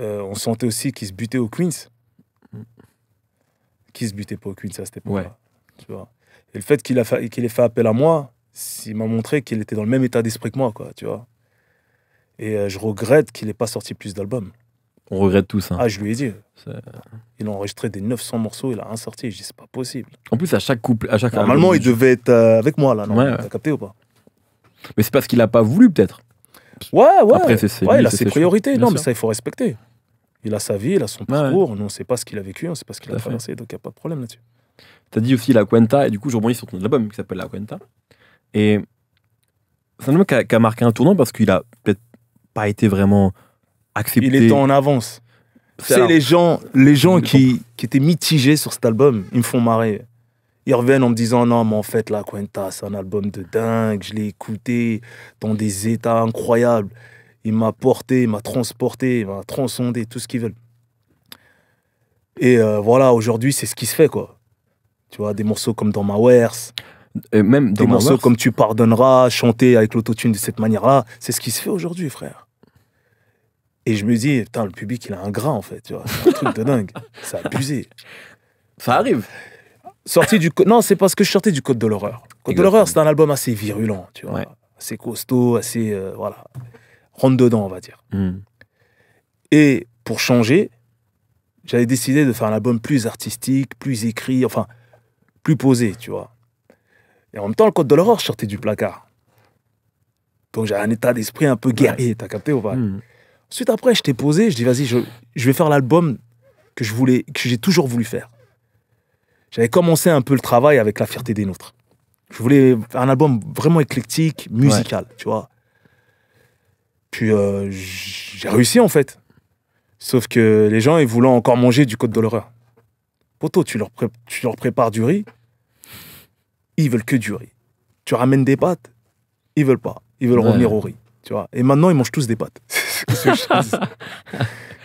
Speaker 2: Euh, on sentait aussi qu'il se butait au Queens. Mm. Qu'il se butait pas au Queens à cette époque Et le fait qu'il ait fait appel à moi, il m'a montré qu'il était dans le même état d'esprit que moi, quoi, tu vois. Et euh, je regrette qu'il n'ait pas sorti plus d'albums.
Speaker 1: On regrette tout ça hein. Ah, je
Speaker 2: lui ai dit. Il a enregistré des 900 morceaux, il a un sorti. Je dis, c'est pas possible.
Speaker 1: En plus, à chaque couple, à chaque Normalement, il devait être euh, avec moi, là, non capté ou pas Mais c'est parce qu'il a pas voulu, peut-être.
Speaker 2: Ouais, ouais. ouais, il a ses, priorités. non, mais ça, il faut respecter. Il a sa vie, il a
Speaker 1: son parcours.
Speaker 2: on ne sait pas ce qu'il a vécu, on ne sait pas ce qu'il a traversé,
Speaker 1: donc il n'y a pas de problème là-dessus. Tu as dit aussi La Cuenta, et du coup, je rebondis sur ton album qui s'appelle La Cuenta. Et c'est un album qui a, qui a, marqué un tournant parce qu'il a peut-être pas été vraiment accepté. Il était en avance. C'est les
Speaker 2: gens, les gens qui, qui étaient mitigés sur cet album, ils me font marrer ils reviennent en me disant non mais en fait La Quinta c'est un album de dingue, je l'ai écouté dans des états incroyables, il m'a porté, il m'a transporté, il m'a transondé, tout ce qu'ils veulent. Et euh, voilà, aujourd'hui c'est ce qui se fait quoi. Tu vois, des morceaux comme dans ma Wers, même des morceaux comme Tu pardonneras, chanter avec l'autotune de cette manière-là, c'est ce qui se fait aujourd'hui frère. Et je me dis, putain, le public, il a un gras, en fait, tu vois. C'est un truc de dingue. C'est abusé. Ça arrive. Sorti du non, c'est parce que je sortais du Code de l'horreur. Code de l'horreur, c'est un album assez virulent, tu vois, assez costaud, assez euh, voilà, rentre dedans, on va dire. Hmm. Et pour changer, j'avais décidé de faire un album plus artistique, plus écrit, enfin plus posé, tu vois. Et en même temps, le Code de l'horreur sortait du placard. Donc j'avais un état d'esprit un peu guerrier, t'as capté ou pas hmm. Ensuite, après, je t'ai posé, je dis, vas-y, je, je, vais faire l'album que je voulais, que j'ai toujours voulu faire j'avais commencé un peu le travail avec La fierté des nôtres. Je voulais un album vraiment éclectique, musical, tu vois. Puis euh, j'ai réussi en fait. Sauf que les gens, ils voulaient encore manger du côte de l'horreur. Poto, tu leur, tu leur prépares du riz, ils veulent que du riz. Tu ramènes des pâtes, ils veulent pas. Ils veulent revenir au riz. Tu vois. Et maintenant, ils mangent tous des pâtes. Qu'est-ce que je te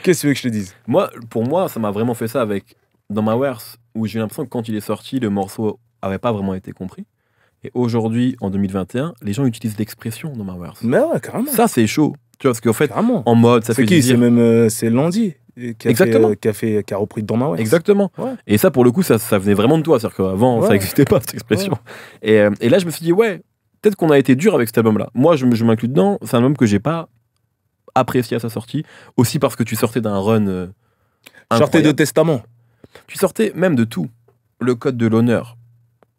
Speaker 1: Qu'est-ce que je te dise Moi, pour moi, ça m'a vraiment fait ça avec dans My où j'ai l'impression que quand il est sorti, le morceau avait pas vraiment été compris. Et aujourd'hui, en 2021, les gens utilisent l'expression dans My Mais ouais, carrément. Ça, c'est chaud. Tu vois, parce qu'en fait, en mode, ça fait qui C'est même
Speaker 2: euh, c'est Landy euh, qui a, Exactement.
Speaker 1: Euh, fait, qui, a repris dans My Exactement. Et ça, pour le coup, ça, venait vraiment de toi. C'est-à-dire qu'avant, ça n'existait pas, cette expression. Et, là, je me suis dit, ouais, peut-être qu'on a été dur avec cet album-là. Moi, je, je m'inclus dedans. C'est un album que j'ai pas apprécié à sa sortie. Aussi parce que tu sortais d'un run. Sortais de Testament. Tu sortais même de tout. Le code de l'honneur,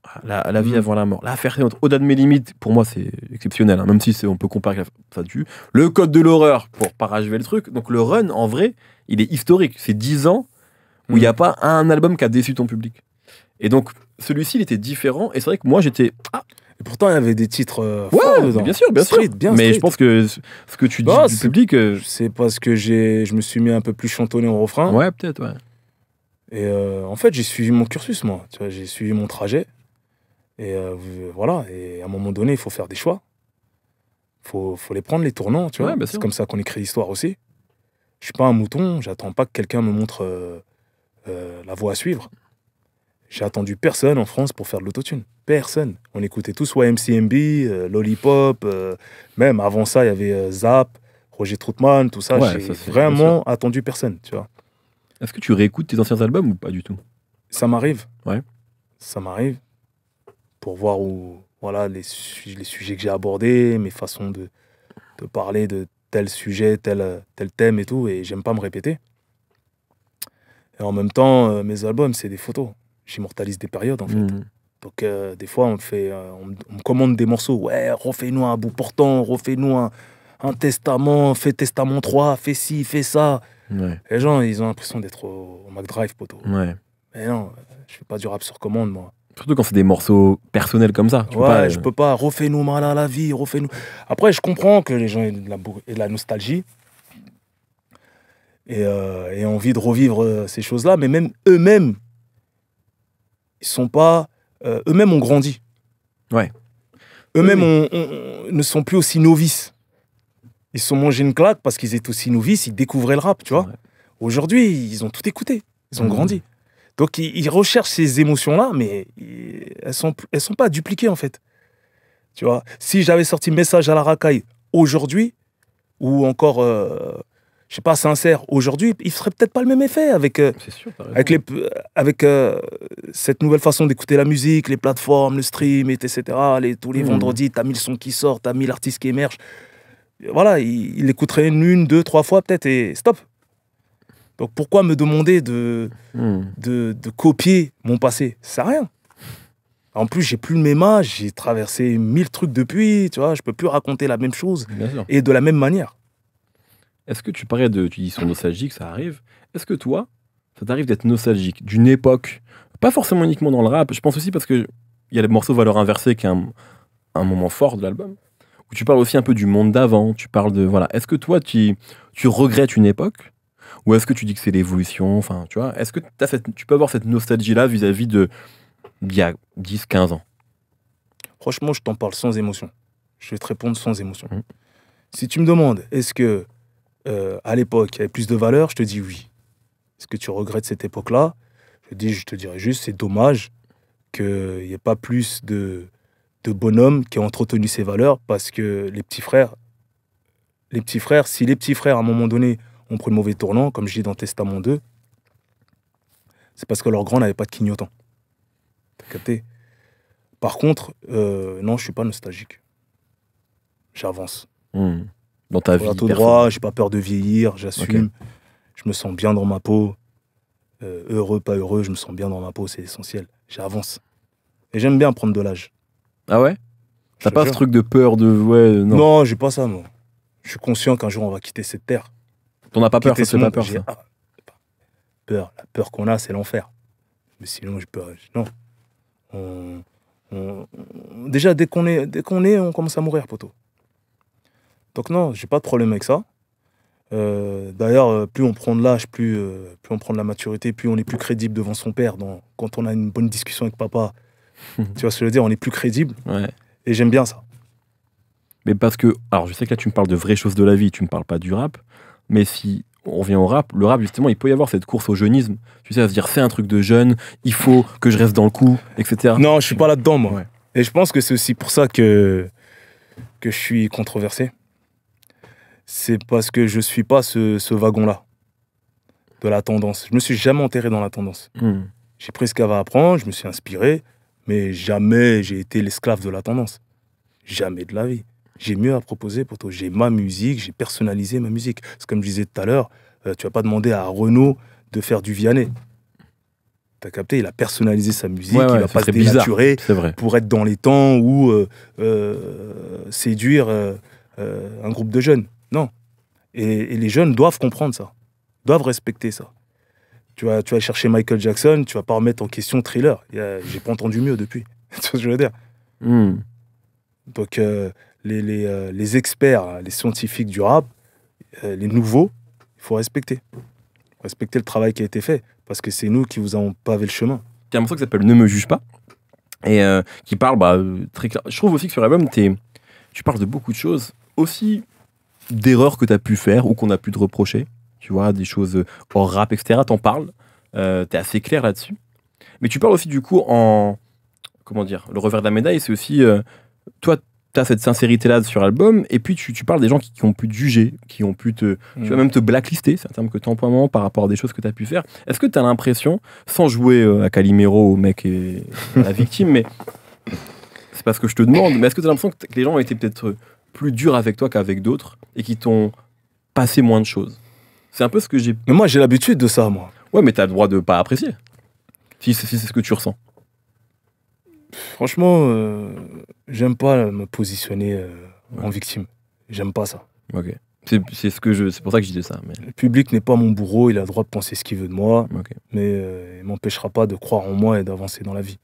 Speaker 1: ah, la, vie mm. avant la mort. l'affaire faire au-delà de mes limites, pour moi, c'est exceptionnel, hein, même si on peut comparer ça tue. Le code de l'horreur, pour parachever le truc. Donc le run, en vrai, il est historique. C'est 10 ans où il n'y a mm. pas un album qui a déçu ton public. Et donc, celui-ci, il était différent. Et c'est vrai que moi, j'étais. Ah! Et pourtant, il y avait des titres. Euh, ouais, forts bien sûr, bien sûr. mais je pense
Speaker 2: que ce que tu dis du public. Euh, c'est parce que je me suis mis un peu plus chantonné en refrain. Ouais, peut-être, ouais. Et euh, en fait, j'ai suivi mon cursus, moi. Tu vois, j'ai suivi mon trajet. Et euh, euh, voilà. Et à un moment donné, il faut faire des choix. Il faut, faut, les prendre, les tournants, tu vois. c'est comme ça qu'on écrit l'histoire aussi. Je suis pas un mouton. J'attends pas que quelqu'un me montre la voie à suivre. J'ai attendu personne en France pour faire de l'autotune. Personne. On écoutait tous YMCMB, Lollipop. même avant ça, il y avait Zap, Roger Troutman, tout ça. J'ai vraiment attendu personne, tu vois. Est-ce que tu réécoutes tes anciens albums ou pas du tout Ça m'arrive. Ouais. Ça m'arrive. Pour voir où, voilà, les, les sujets que j'ai abordés, mes façons de, parler de tel sujet, tel, tel thème et tout. Et j'aime pas me répéter. Et en même temps, euh, mes albums, c'est des photos. J'immortalise des périodes, en fait. Mmh. Donc, euh, des fois, on, fait, euh, on, on, commande des morceaux. Ouais, refais-nous un bout portant, refais-nous un un testament, fais testament 3, fais ci, fais ça. Les gens, ils ont l'impression d'être au, mac McDrive, poteau. Mais non, je suis pas du rap sur commande, moi.
Speaker 1: Surtout quand c'est des morceaux personnels comme ça. ouais, peux pas, je euh, peux
Speaker 2: pas. Refais-nous mal à la vie, refais-nous. Après, je comprends que les gens aient de la, la nostalgie euh, et, envie de revivre euh, ces choses-là, mais même eux-mêmes, ils sont pas. eux-mêmes ont grandi. Ouais. Eux-mêmes ne sont plus aussi novices. Ils se sont mangés une claque parce qu'ils étaient aussi novices, ils découvraient le rap, tu vois. Aujourd'hui, ils ont tout écouté, ils ont mmh. grandi. Donc ils, recherchent ces émotions-là, mais elles sont, elles sont pas dupliquées en fait. Tu vois, si j'avais sorti Message à la racaille aujourd'hui, ou encore, je euh, je sais pas, sincère aujourd'hui, il ferait peut-être pas le même effet avec, euh, avec, les, euh, avec cette nouvelle façon d'écouter la musique, les plateformes, le stream, etc. tous les mmh. vendredis, vendredis, as 1000 sons qui sortent, tu as 1000 artistes qui émergent voilà, il, écouterait une, deux, trois fois peut-être et stop. Donc pourquoi me demander de, hmm. de, copier mon passé Ça rien. En plus, j'ai plus même âge, j'ai traversé mille trucs depuis, tu vois, je peux plus raconter la même chose
Speaker 1: et de la même manière. Est-ce que tu parlais de, tu dis, sont nostalgiques, ça arrive. Est-ce que toi, ça t'arrive d'être nostalgique d'une époque, pas forcément uniquement dans le rap, je pense aussi parce que il y a le morceau Valeur inversée qui est un moment fort de l'album tu parles aussi un peu du monde d'avant, tu parles de... Voilà, est-ce que toi, tu, tu regrettes une époque ou est-ce que tu dis que c'est l'évolution Enfin, tu vois, est-ce que as tu peux avoir cette nostalgie-là vis-à-vis de il y a 10, 15 ans
Speaker 2: Franchement, je t'en parle sans émotion. Je vais te répondre sans émotion. Mmh. Si tu me demandes, est-ce que euh, à l'époque, il y avait plus de valeur Je te dis oui. Est-ce que tu regrettes cette époque-là Je dis, je te dirais juste, c'est dommage qu'il n'y ait pas plus de de bonhomme qui a entretenu ses valeurs parce que les petits frères, les petits frères, si les petits frères à un moment donné ont pris le mauvais tournant, comme je dis dans Testament 2, c'est parce que leur grand n'avait pas de clignotant. T'as capté Par contre, euh, non, je suis pas nostalgique. J'avance. Hmm. Dans ta vie. tout droit, j'ai pas peur de vieillir, j'assume. Je me sens bien dans ma peau. Euh, heureux, pas heureux, je me sens bien dans ma peau, c'est essentiel. J'avance. Et j'aime bien prendre de l'âge.
Speaker 1: Ah ouais T'as pas ce truc de peur de. Ouais, euh, non. Non,
Speaker 2: j'ai pas ça, non. Je suis conscient qu'un jour on va quitter cette terre.
Speaker 1: T'en as pas peur, ça pas peur,
Speaker 2: ah, peur. La peur qu'on a, c'est l'enfer. Mais sinon, j'ai peur. Non. déjà, dès qu'on est, dès est, on commence à mourir, poteau. Donc non, j'ai pas de problème avec ça. Euh, d'ailleurs, euh, plus on prend de l'âge, plus, plus on prend de la maturité, plus on est plus crédible devant son père. quand on a une bonne discussion avec papa, tu
Speaker 1: vois ce que je veux dire On est plus crédible. Et j'aime bien ça. Mais parce que, alors je sais que là tu me parles de vraies choses de la vie, tu me parles pas du rap, mais si on revient au rap, le rap justement, il peut y avoir cette course au jeunisme, tu sais, à se dire c'est un truc de jeune, il faut que je reste dans le coup, etc. Non, je suis pas là-dedans moi. Et je pense que c'est aussi pour ça que, que je suis controversé.
Speaker 2: C'est parce que je suis pas ce, ce wagon-là de la tendance. Je me suis jamais enterré dans la tendance. Hmm. J'ai pris ce qu'elle va apprendre, je me suis inspiré, mais jamais j'ai été l'esclave de la tendance. Jamais de la vie. J'ai mieux à proposer pour toi. J'ai ma musique, j'ai personnalisé ma musique. C'est comme je disais tout à l'heure, euh, tu vas pas demander à Renault de faire du Vianney. as capté, il a personnalisé sa musique, il va pas se dénaturer pour être dans les temps ou euh, euh, séduire un groupe de jeunes. Non. et les jeunes doivent comprendre ça, doivent respecter ça. Tu vas, tu vas chercher Michael Jackson, tu vas pas remettre en question Thriller. J'ai pas entendu mieux depuis. tu vois ce que je veux dire hmm. Donc, euh, les, les, euh, les, experts, hein, les scientifiques du rap, euh, les nouveaux, il faut respecter. Respecter le travail qui a été fait, parce que c'est nous qui vous avons pavé le chemin.
Speaker 1: Il y a un morceau qui s'appelle Ne me juge pas, et qui parle bah, très clair. Je trouve aussi que sur l'album, tu parles de beaucoup de choses, aussi d'erreurs que tu as pu faire ou qu'on a pu te reprocher tu vois, des choses euh, hors rap, etc. T'en parles, euh, t'es assez clair là-dessus. Mais tu parles aussi du coup en. Comment dire Le revers de la médaille, c'est aussi. Euh, toi, t'as cette sincérité-là sur l'album, et puis tu, parles des gens qui, ont pu te juger, qui ont pu te. Tu mm. vas même te blacklister, c'est un terme que t'emploies par rapport à des choses que t'as pu faire. Est-ce que t'as l'impression, sans jouer euh, à Calimero, au mec et à la victime, mais. C'est parce que je te demande, mais est-ce que t'as l'impression que les gens ont été peut-être plus durs avec toi qu'avec d'autres et qui t'ont passé moins de choses c'est un peu ce que j'ai. Mais moi, j'ai l'habitude de ça, moi. Ouais, mais t'as le droit de pas apprécier. Si, si, c'est ce que tu ressens.
Speaker 2: Franchement, euh, j'aime pas me positionner euh, en victime. J'aime pas ça.
Speaker 1: Ok. C'est ce que je, c'est pour ça que je disais ça. Mais... Le
Speaker 2: public n'est pas mon bourreau. Il a le droit de penser ce qu'il veut de moi, mais euh, il m'empêchera pas de croire en moi et d'avancer dans la vie.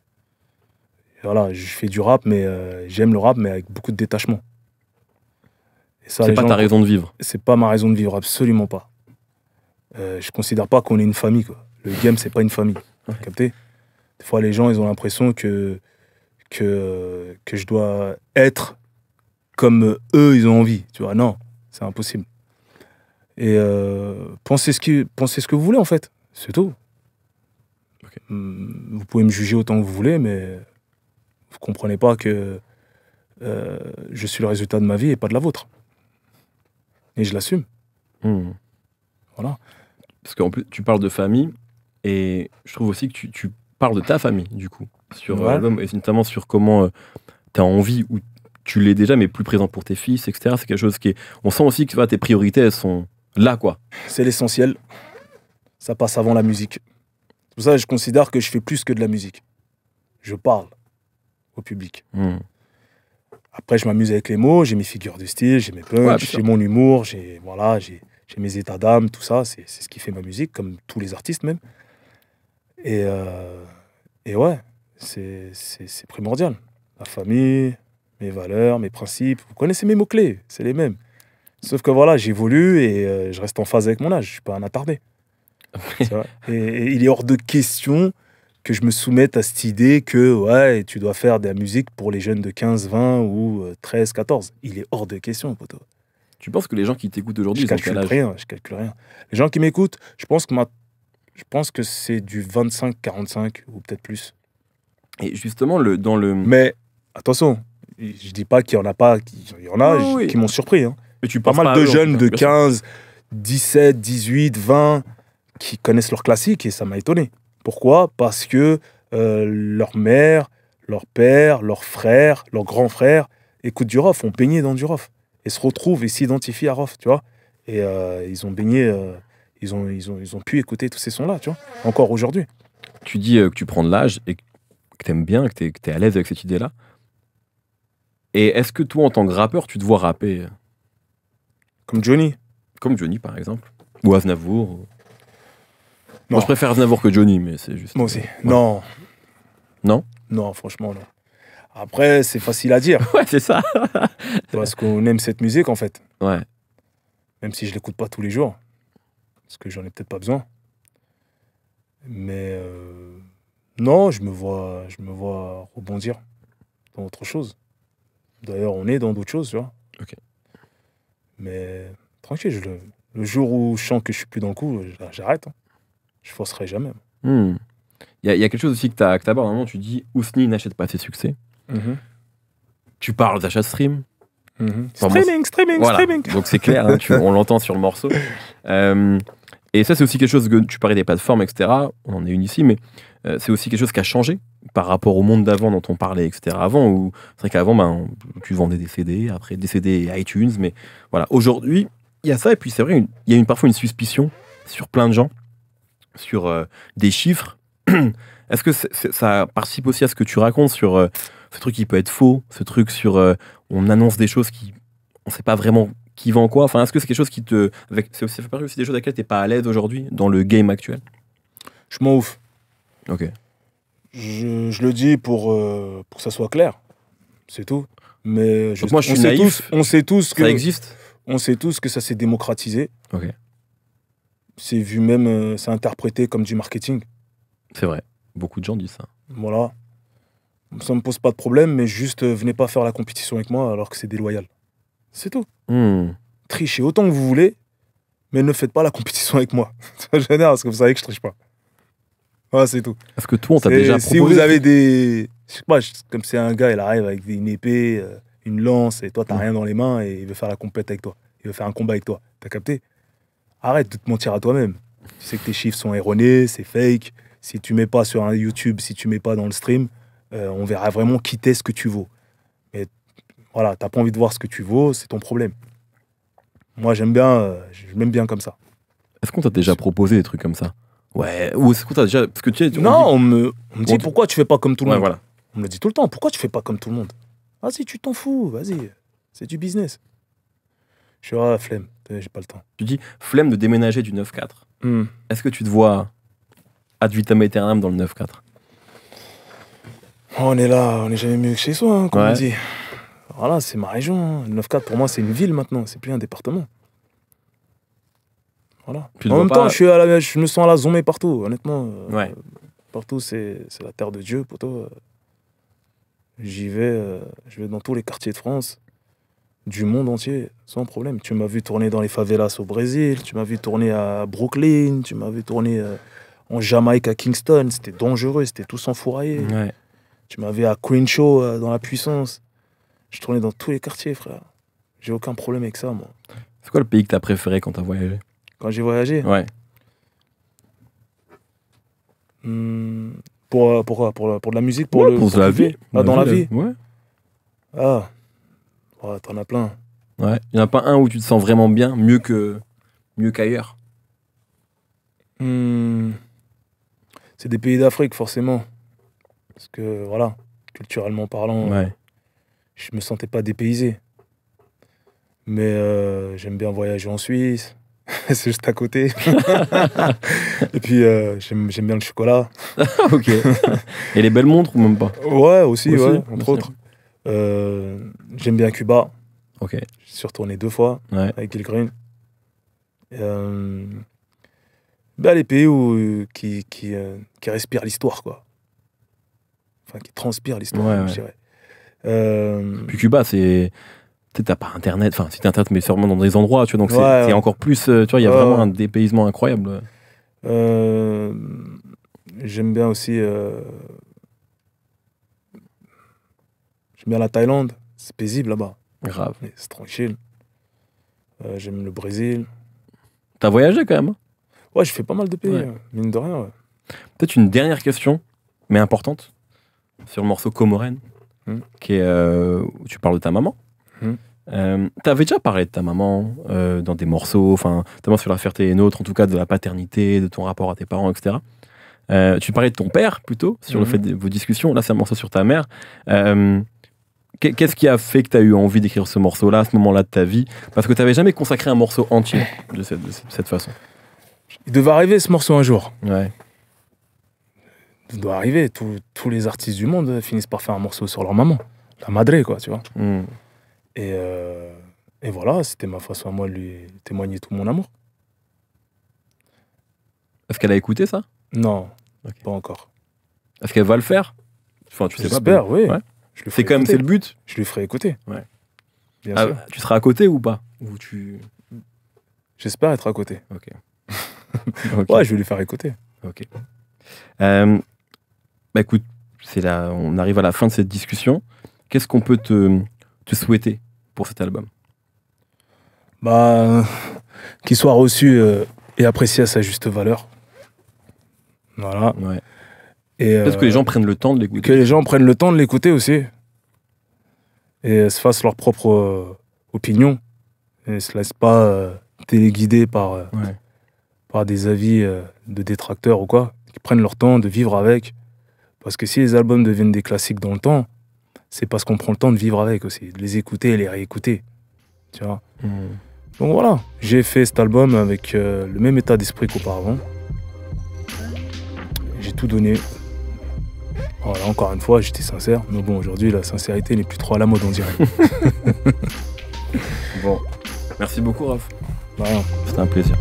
Speaker 2: voilà, je fais du rap, mais j'aime le rap, mais avec beaucoup de détachement. C'est pas ta raison de vivre. C'est pas ma raison de vivre, absolument pas. Euh, je considère pas qu'on est une famille. Quoi. Le game, c'est pas une famille. Des fois, les gens, ils ont l'impression que, que, que je dois être comme eux, ils ont envie. Tu vois, non, c'est impossible. Et euh, pensez, ce que pensez ce que vous voulez, en fait. C'est tout. Hmm, vous pouvez me juger autant que vous voulez, mais vous comprenez pas que euh, je suis le résultat de ma vie et pas de la vôtre.
Speaker 1: Et je l'assume. Hmm. Voilà. Parce qu'en plus, tu parles de famille, et je trouve aussi que tu, parles de ta famille, du coup, sur euh, l'album, et notamment sur comment euh, tu as envie ou tu l'es déjà, mais plus présent pour tes fils, etc. C'est quelque chose qui est. On sent aussi que tes priorités, elles sont là, quoi. C'est l'essentiel. Ça passe avant
Speaker 2: la musique. C'est pour ça que je considère que je fais plus que de la musique. Je parle au public. Hmm. Après, je m'amuse avec les mots, j'ai mes figures de style, j'ai mes punchs, j'ai mon humour, j'ai. Voilà, j'ai j'ai mes états d'âme, tout ça. C'est ce qui fait ma musique, comme tous les artistes même. Et, euh, et ouais, c'est primordial. La famille, mes valeurs, mes principes. Vous connaissez mes mots-clés, c'est les mêmes. Sauf que voilà, j'évolue et euh, je reste en phase avec mon âge. Je suis pas un attardé. et, et, il est hors de question que je me soumette à cette idée que ouais, tu dois faire de la musique pour les jeunes de 15, 20 ou 13, euh, 14. Il est hors de question, poto.
Speaker 1: Tu penses que les gens qui t'écoutent aujourd'hui, je ne calcule rien, je calcule rien. Les gens qui m'écoutent, je pense que ma...
Speaker 2: je pense que c'est du 25-45 ou peut-être plus.
Speaker 1: Et justement, le, dans le.
Speaker 2: Mais attention, je dis pas qu'il y en a pas, il y en a qui m'ont surpris. Hein. Mais tu pas mal de jeunes de 15, 17, 18, 20 qui connaissent leur classique et ça m'a étonné. Pourquoi Parce que euh, leur mère, leur père, leur frère, leur grand frère écoutent du ont peigné dans du et se retrouvent et s'identifient à Rof, tu vois. Et euh, ils ont baigné, euh, ils, ont, ils, ont, ils ont pu écouter tous ces sons-là,
Speaker 1: tu vois, encore aujourd'hui. Tu dis euh, que tu prends de l'âge et que tu aimes bien, que tu es, à l'aise avec cette idée-là. Et est-ce que toi, en tant que rappeur, tu te vois rapper Comme Johnny Comme Johnny, par exemple. Ou Aznavour. Moi, je préfère Aznavour que Johnny, mais c'est juste. Moi aussi. Non. Non Non, franchement, non.
Speaker 2: Après, c'est facile à dire. ouais, c'est ça. parce qu'on aime cette musique, en fait. Ouais. Même si je l'écoute pas tous les jours. Parce que j'en ai peut-être pas besoin. Mais euh, non, je me, vois, je me vois rebondir dans autre chose. D'ailleurs, on est dans d'autres choses, tu vois. Ok. Mais tranquille, le, jour où je sens que je suis plus dans le coup, j'arrête. Hein. Je forcerai jamais.
Speaker 1: Hmm. Il y, a quelque chose aussi que tu as À tu dis Ousni n'achète pas ses succès. Mhm. Tu parles d'achat stream. Mhm. streaming, streaming, streaming. Donc c'est clair, hein, on l'entend sur le morceau. Euh, et ça, c'est aussi quelque chose que tu parlais des plateformes, etc. On en est une ici, mais euh, c'est aussi quelque chose qui a changé par rapport au monde d'avant dont on parlait, etc. Avant, c'est vrai qu'avant, ben, tu vendais des CD, après des CD et iTunes, mais voilà. Aujourd'hui, il y a ça, et puis c'est vrai, il y a une, parfois une suspicion sur plein de gens, sur euh, des chiffres. Est-ce que ça participe aussi à ce que tu racontes sur ce truc qui peut être faux, ce truc sur euh, on annonce des choses qui on sait pas vraiment qui vend quoi. Enfin, est-ce que c'est quelque chose qui te avec c'est aussi, aussi des choses à laquelle t'es pas à l'aise aujourd'hui dans le game actuel Je m'en ouf. Ok.
Speaker 2: Je, le dis pour euh, pour que ça soit clair, c'est tout. Mais moi, je suis on Sait tous, on sait tous que ça existe. On sait tous que ça s'est démocratisé. Ok. C'est vu même, euh, c'est interprété comme
Speaker 1: du marketing. C'est vrai. Beaucoup de gens disent ça.
Speaker 2: Voilà ça me pose pas de problème, mais juste euh, venez pas faire la compétition avec moi alors que c'est déloyal. C'est tout. Hmm. Trichez autant que vous voulez, mais ne faites pas la compétition avec moi. c'est parce que vous savez que je triche pas.
Speaker 1: Voilà, c'est tout. Parce que toi, on t'a déjà proposé. Si vous avez
Speaker 2: des. Je sais pas, comme c'est un gars, il arrive avec une épée, euh, une lance, et toi, t'as hmm. rien dans les mains, et il veut faire la compète avec toi. Il veut faire un combat avec toi. T'as capté Arrête de te mentir à toi-même. Tu sais que tes chiffres sont erronés, c'est fake. Si tu mets pas sur un YouTube, si tu mets pas dans le stream, euh, on verra vraiment qui ce que tu vaux. Mais voilà, t'as pas envie de voir ce que tu vaux, c'est ton problème. Moi, j'aime bien, euh, je m'aime bien comme ça.
Speaker 1: Est-ce qu'on t'a déjà proposé des trucs comme ça Ouais, ou est-ce qu'on t'a déjà. Parce que tu es, non, on, me, on me dit pourquoi tu fais pas comme tout le monde. Voilà. On me le dit
Speaker 2: tout le temps, pourquoi tu fais pas comme tout le monde Vas-y, ah, tu t'en fous, vas-y, c'est du business.
Speaker 1: Je suis à ah, flemme, euh, j'ai pas le temps. Tu dis flemme de déménager du 9-4. Hmm. Est-ce que tu te vois ad vitam aeternam dans le 9-4
Speaker 2: Oh, on est là, on n'est jamais mieux que chez soi, hein, comme on dit. Voilà, c'est ma région. Le hein. 9-4, pour moi, c'est une ville maintenant, c'est plus un département. Voilà. en même temps, je, me sens à la mais partout, honnêtement. Euh, partout, c'est la terre de Dieu, pour toi. J'y vais, euh, je vais dans tous les quartiers de France, du monde entier, sans problème. Tu m'as vu tourner dans les favelas au Brésil, tu m'as vu tourner à Brooklyn, tu m'as vu tourner euh, en Jamaïque à Kingston. C'était dangereux, c'était tous enfouraillés. Ouais. Tu m'avais à Queen euh, dans la puissance. Je tournais dans tous les quartiers, frère. J'ai aucun problème avec ça, moi.
Speaker 1: C'est quoi le pays que t'as préféré quand t'as voyagé
Speaker 2: Quand j'ai voyagé Ouais. Hmm, pour, euh, euh, pour, de la musique Pour, le, pour, pour la vie. Ah, dans la vie, Ouais. Ah. T'en as plein.
Speaker 1: Ouais. Il n'y en a pas un où tu te sens vraiment bien, mieux que mieux qu'ailleurs.
Speaker 2: Hmm. C'est des pays d'Afrique, forcément. Parce que, voilà, culturellement parlant, euh, je me sentais pas dépaysé. Mais euh, j'aime bien voyager en Suisse. c'est juste à côté. et puis, euh, j'aime bien le chocolat.
Speaker 1: ok. Et les belles montres ou même pas Ouais, aussi, ouais, entre autres.
Speaker 2: j'aime bien Cuba. Ok. Je suis retourné deux fois avec Gil Green. Bah, les pays qui, qui, qui respirent l'histoire, quoi enfin, qui transpire l'histoire, ouais, je dirais.
Speaker 1: Euh... Puis Cuba, c'est. T'as pas internet, enfin, c'est internet, mais sûrement dans des endroits, tu vois, donc c'est encore plus. Euh, tu vois, il y a vraiment un dépaysement incroyable. Euh,
Speaker 2: j'aime bien aussi. Euh, j'aime bien la Thaïlande, c'est paisible là-bas. Grave. C'est tranquille.
Speaker 1: J'aime le Brésil. T'as voyagé quand même hein Ouais, je fais pas mal de pays, hein, mine de rien. Peut-être une dernière question, mais importante sur le morceau Comoren, hmm. qui est, euh, où tu parles de ta maman. Hmm. Euh, tu avais déjà parlé de ta maman euh, dans des morceaux, enfin, notamment sur la fierté et nôtre, en tout cas de la paternité, de ton rapport à tes parents, etc. tu parlais de ton père plutôt, sur le hmm. fait de vos discussions. Là, c'est un morceau sur ta mère. Qu'est-ce qui a fait que tu as eu envie d'écrire ce morceau-là, à ce moment-là de ta vie Parce que tu n'avais jamais consacré un morceau entier de cette, de cette façon. Il devait arriver ce morceau un jour. Ouais
Speaker 2: ça doit arriver. tous les artistes du monde euh, finissent par faire un morceau sur leur maman. La madré, quoi, tu vois. Hmm. Et, euh, et, voilà, c'était ma façon à moi de lui témoigner tout mon amour.
Speaker 1: Est-ce qu'elle a écouté ça Non, pas encore. Est-ce qu'elle va le faire tu sais pas. J'espère, oui. c'est quand même c'est le but. Je lui ferai écouter. Ah, tu seras à côté ou pas Ou tu
Speaker 2: J'espère être à côté. Ok. Ouais, je vais lui faire écouter. Ok.
Speaker 1: Euh, bah, écoute, c'est là, on arrive à la fin de cette discussion. Qu'est-ce qu'on peut te, souhaiter pour cet album
Speaker 2: Bah, qu'il soit reçu euh, et apprécié à sa juste valeur. Voilà. Et euh, que les gens prennent le temps de l'écouter. Que les gens prennent le temps de l'écouter aussi. Et se fassent leur propre euh, opinion. Et se laissent pas téléguider par, par des avis de détracteurs ou quoi. Qui prennent leur temps de vivre avec parce que si les albums deviennent des classiques dans le temps, c'est parce qu'on prend le temps de vivre avec aussi, de les écouter et les réécouter. Tu vois hmm. Donc voilà, j'ai fait cet album avec euh, le même état d'esprit qu'auparavant. J'ai tout donné. Voilà, encore une fois, j'étais sincère. Mais bon, aujourd'hui, la sincérité n'est plus trop à la mode, on dirait.
Speaker 1: bon, merci beaucoup, Raph. C'était un plaisir.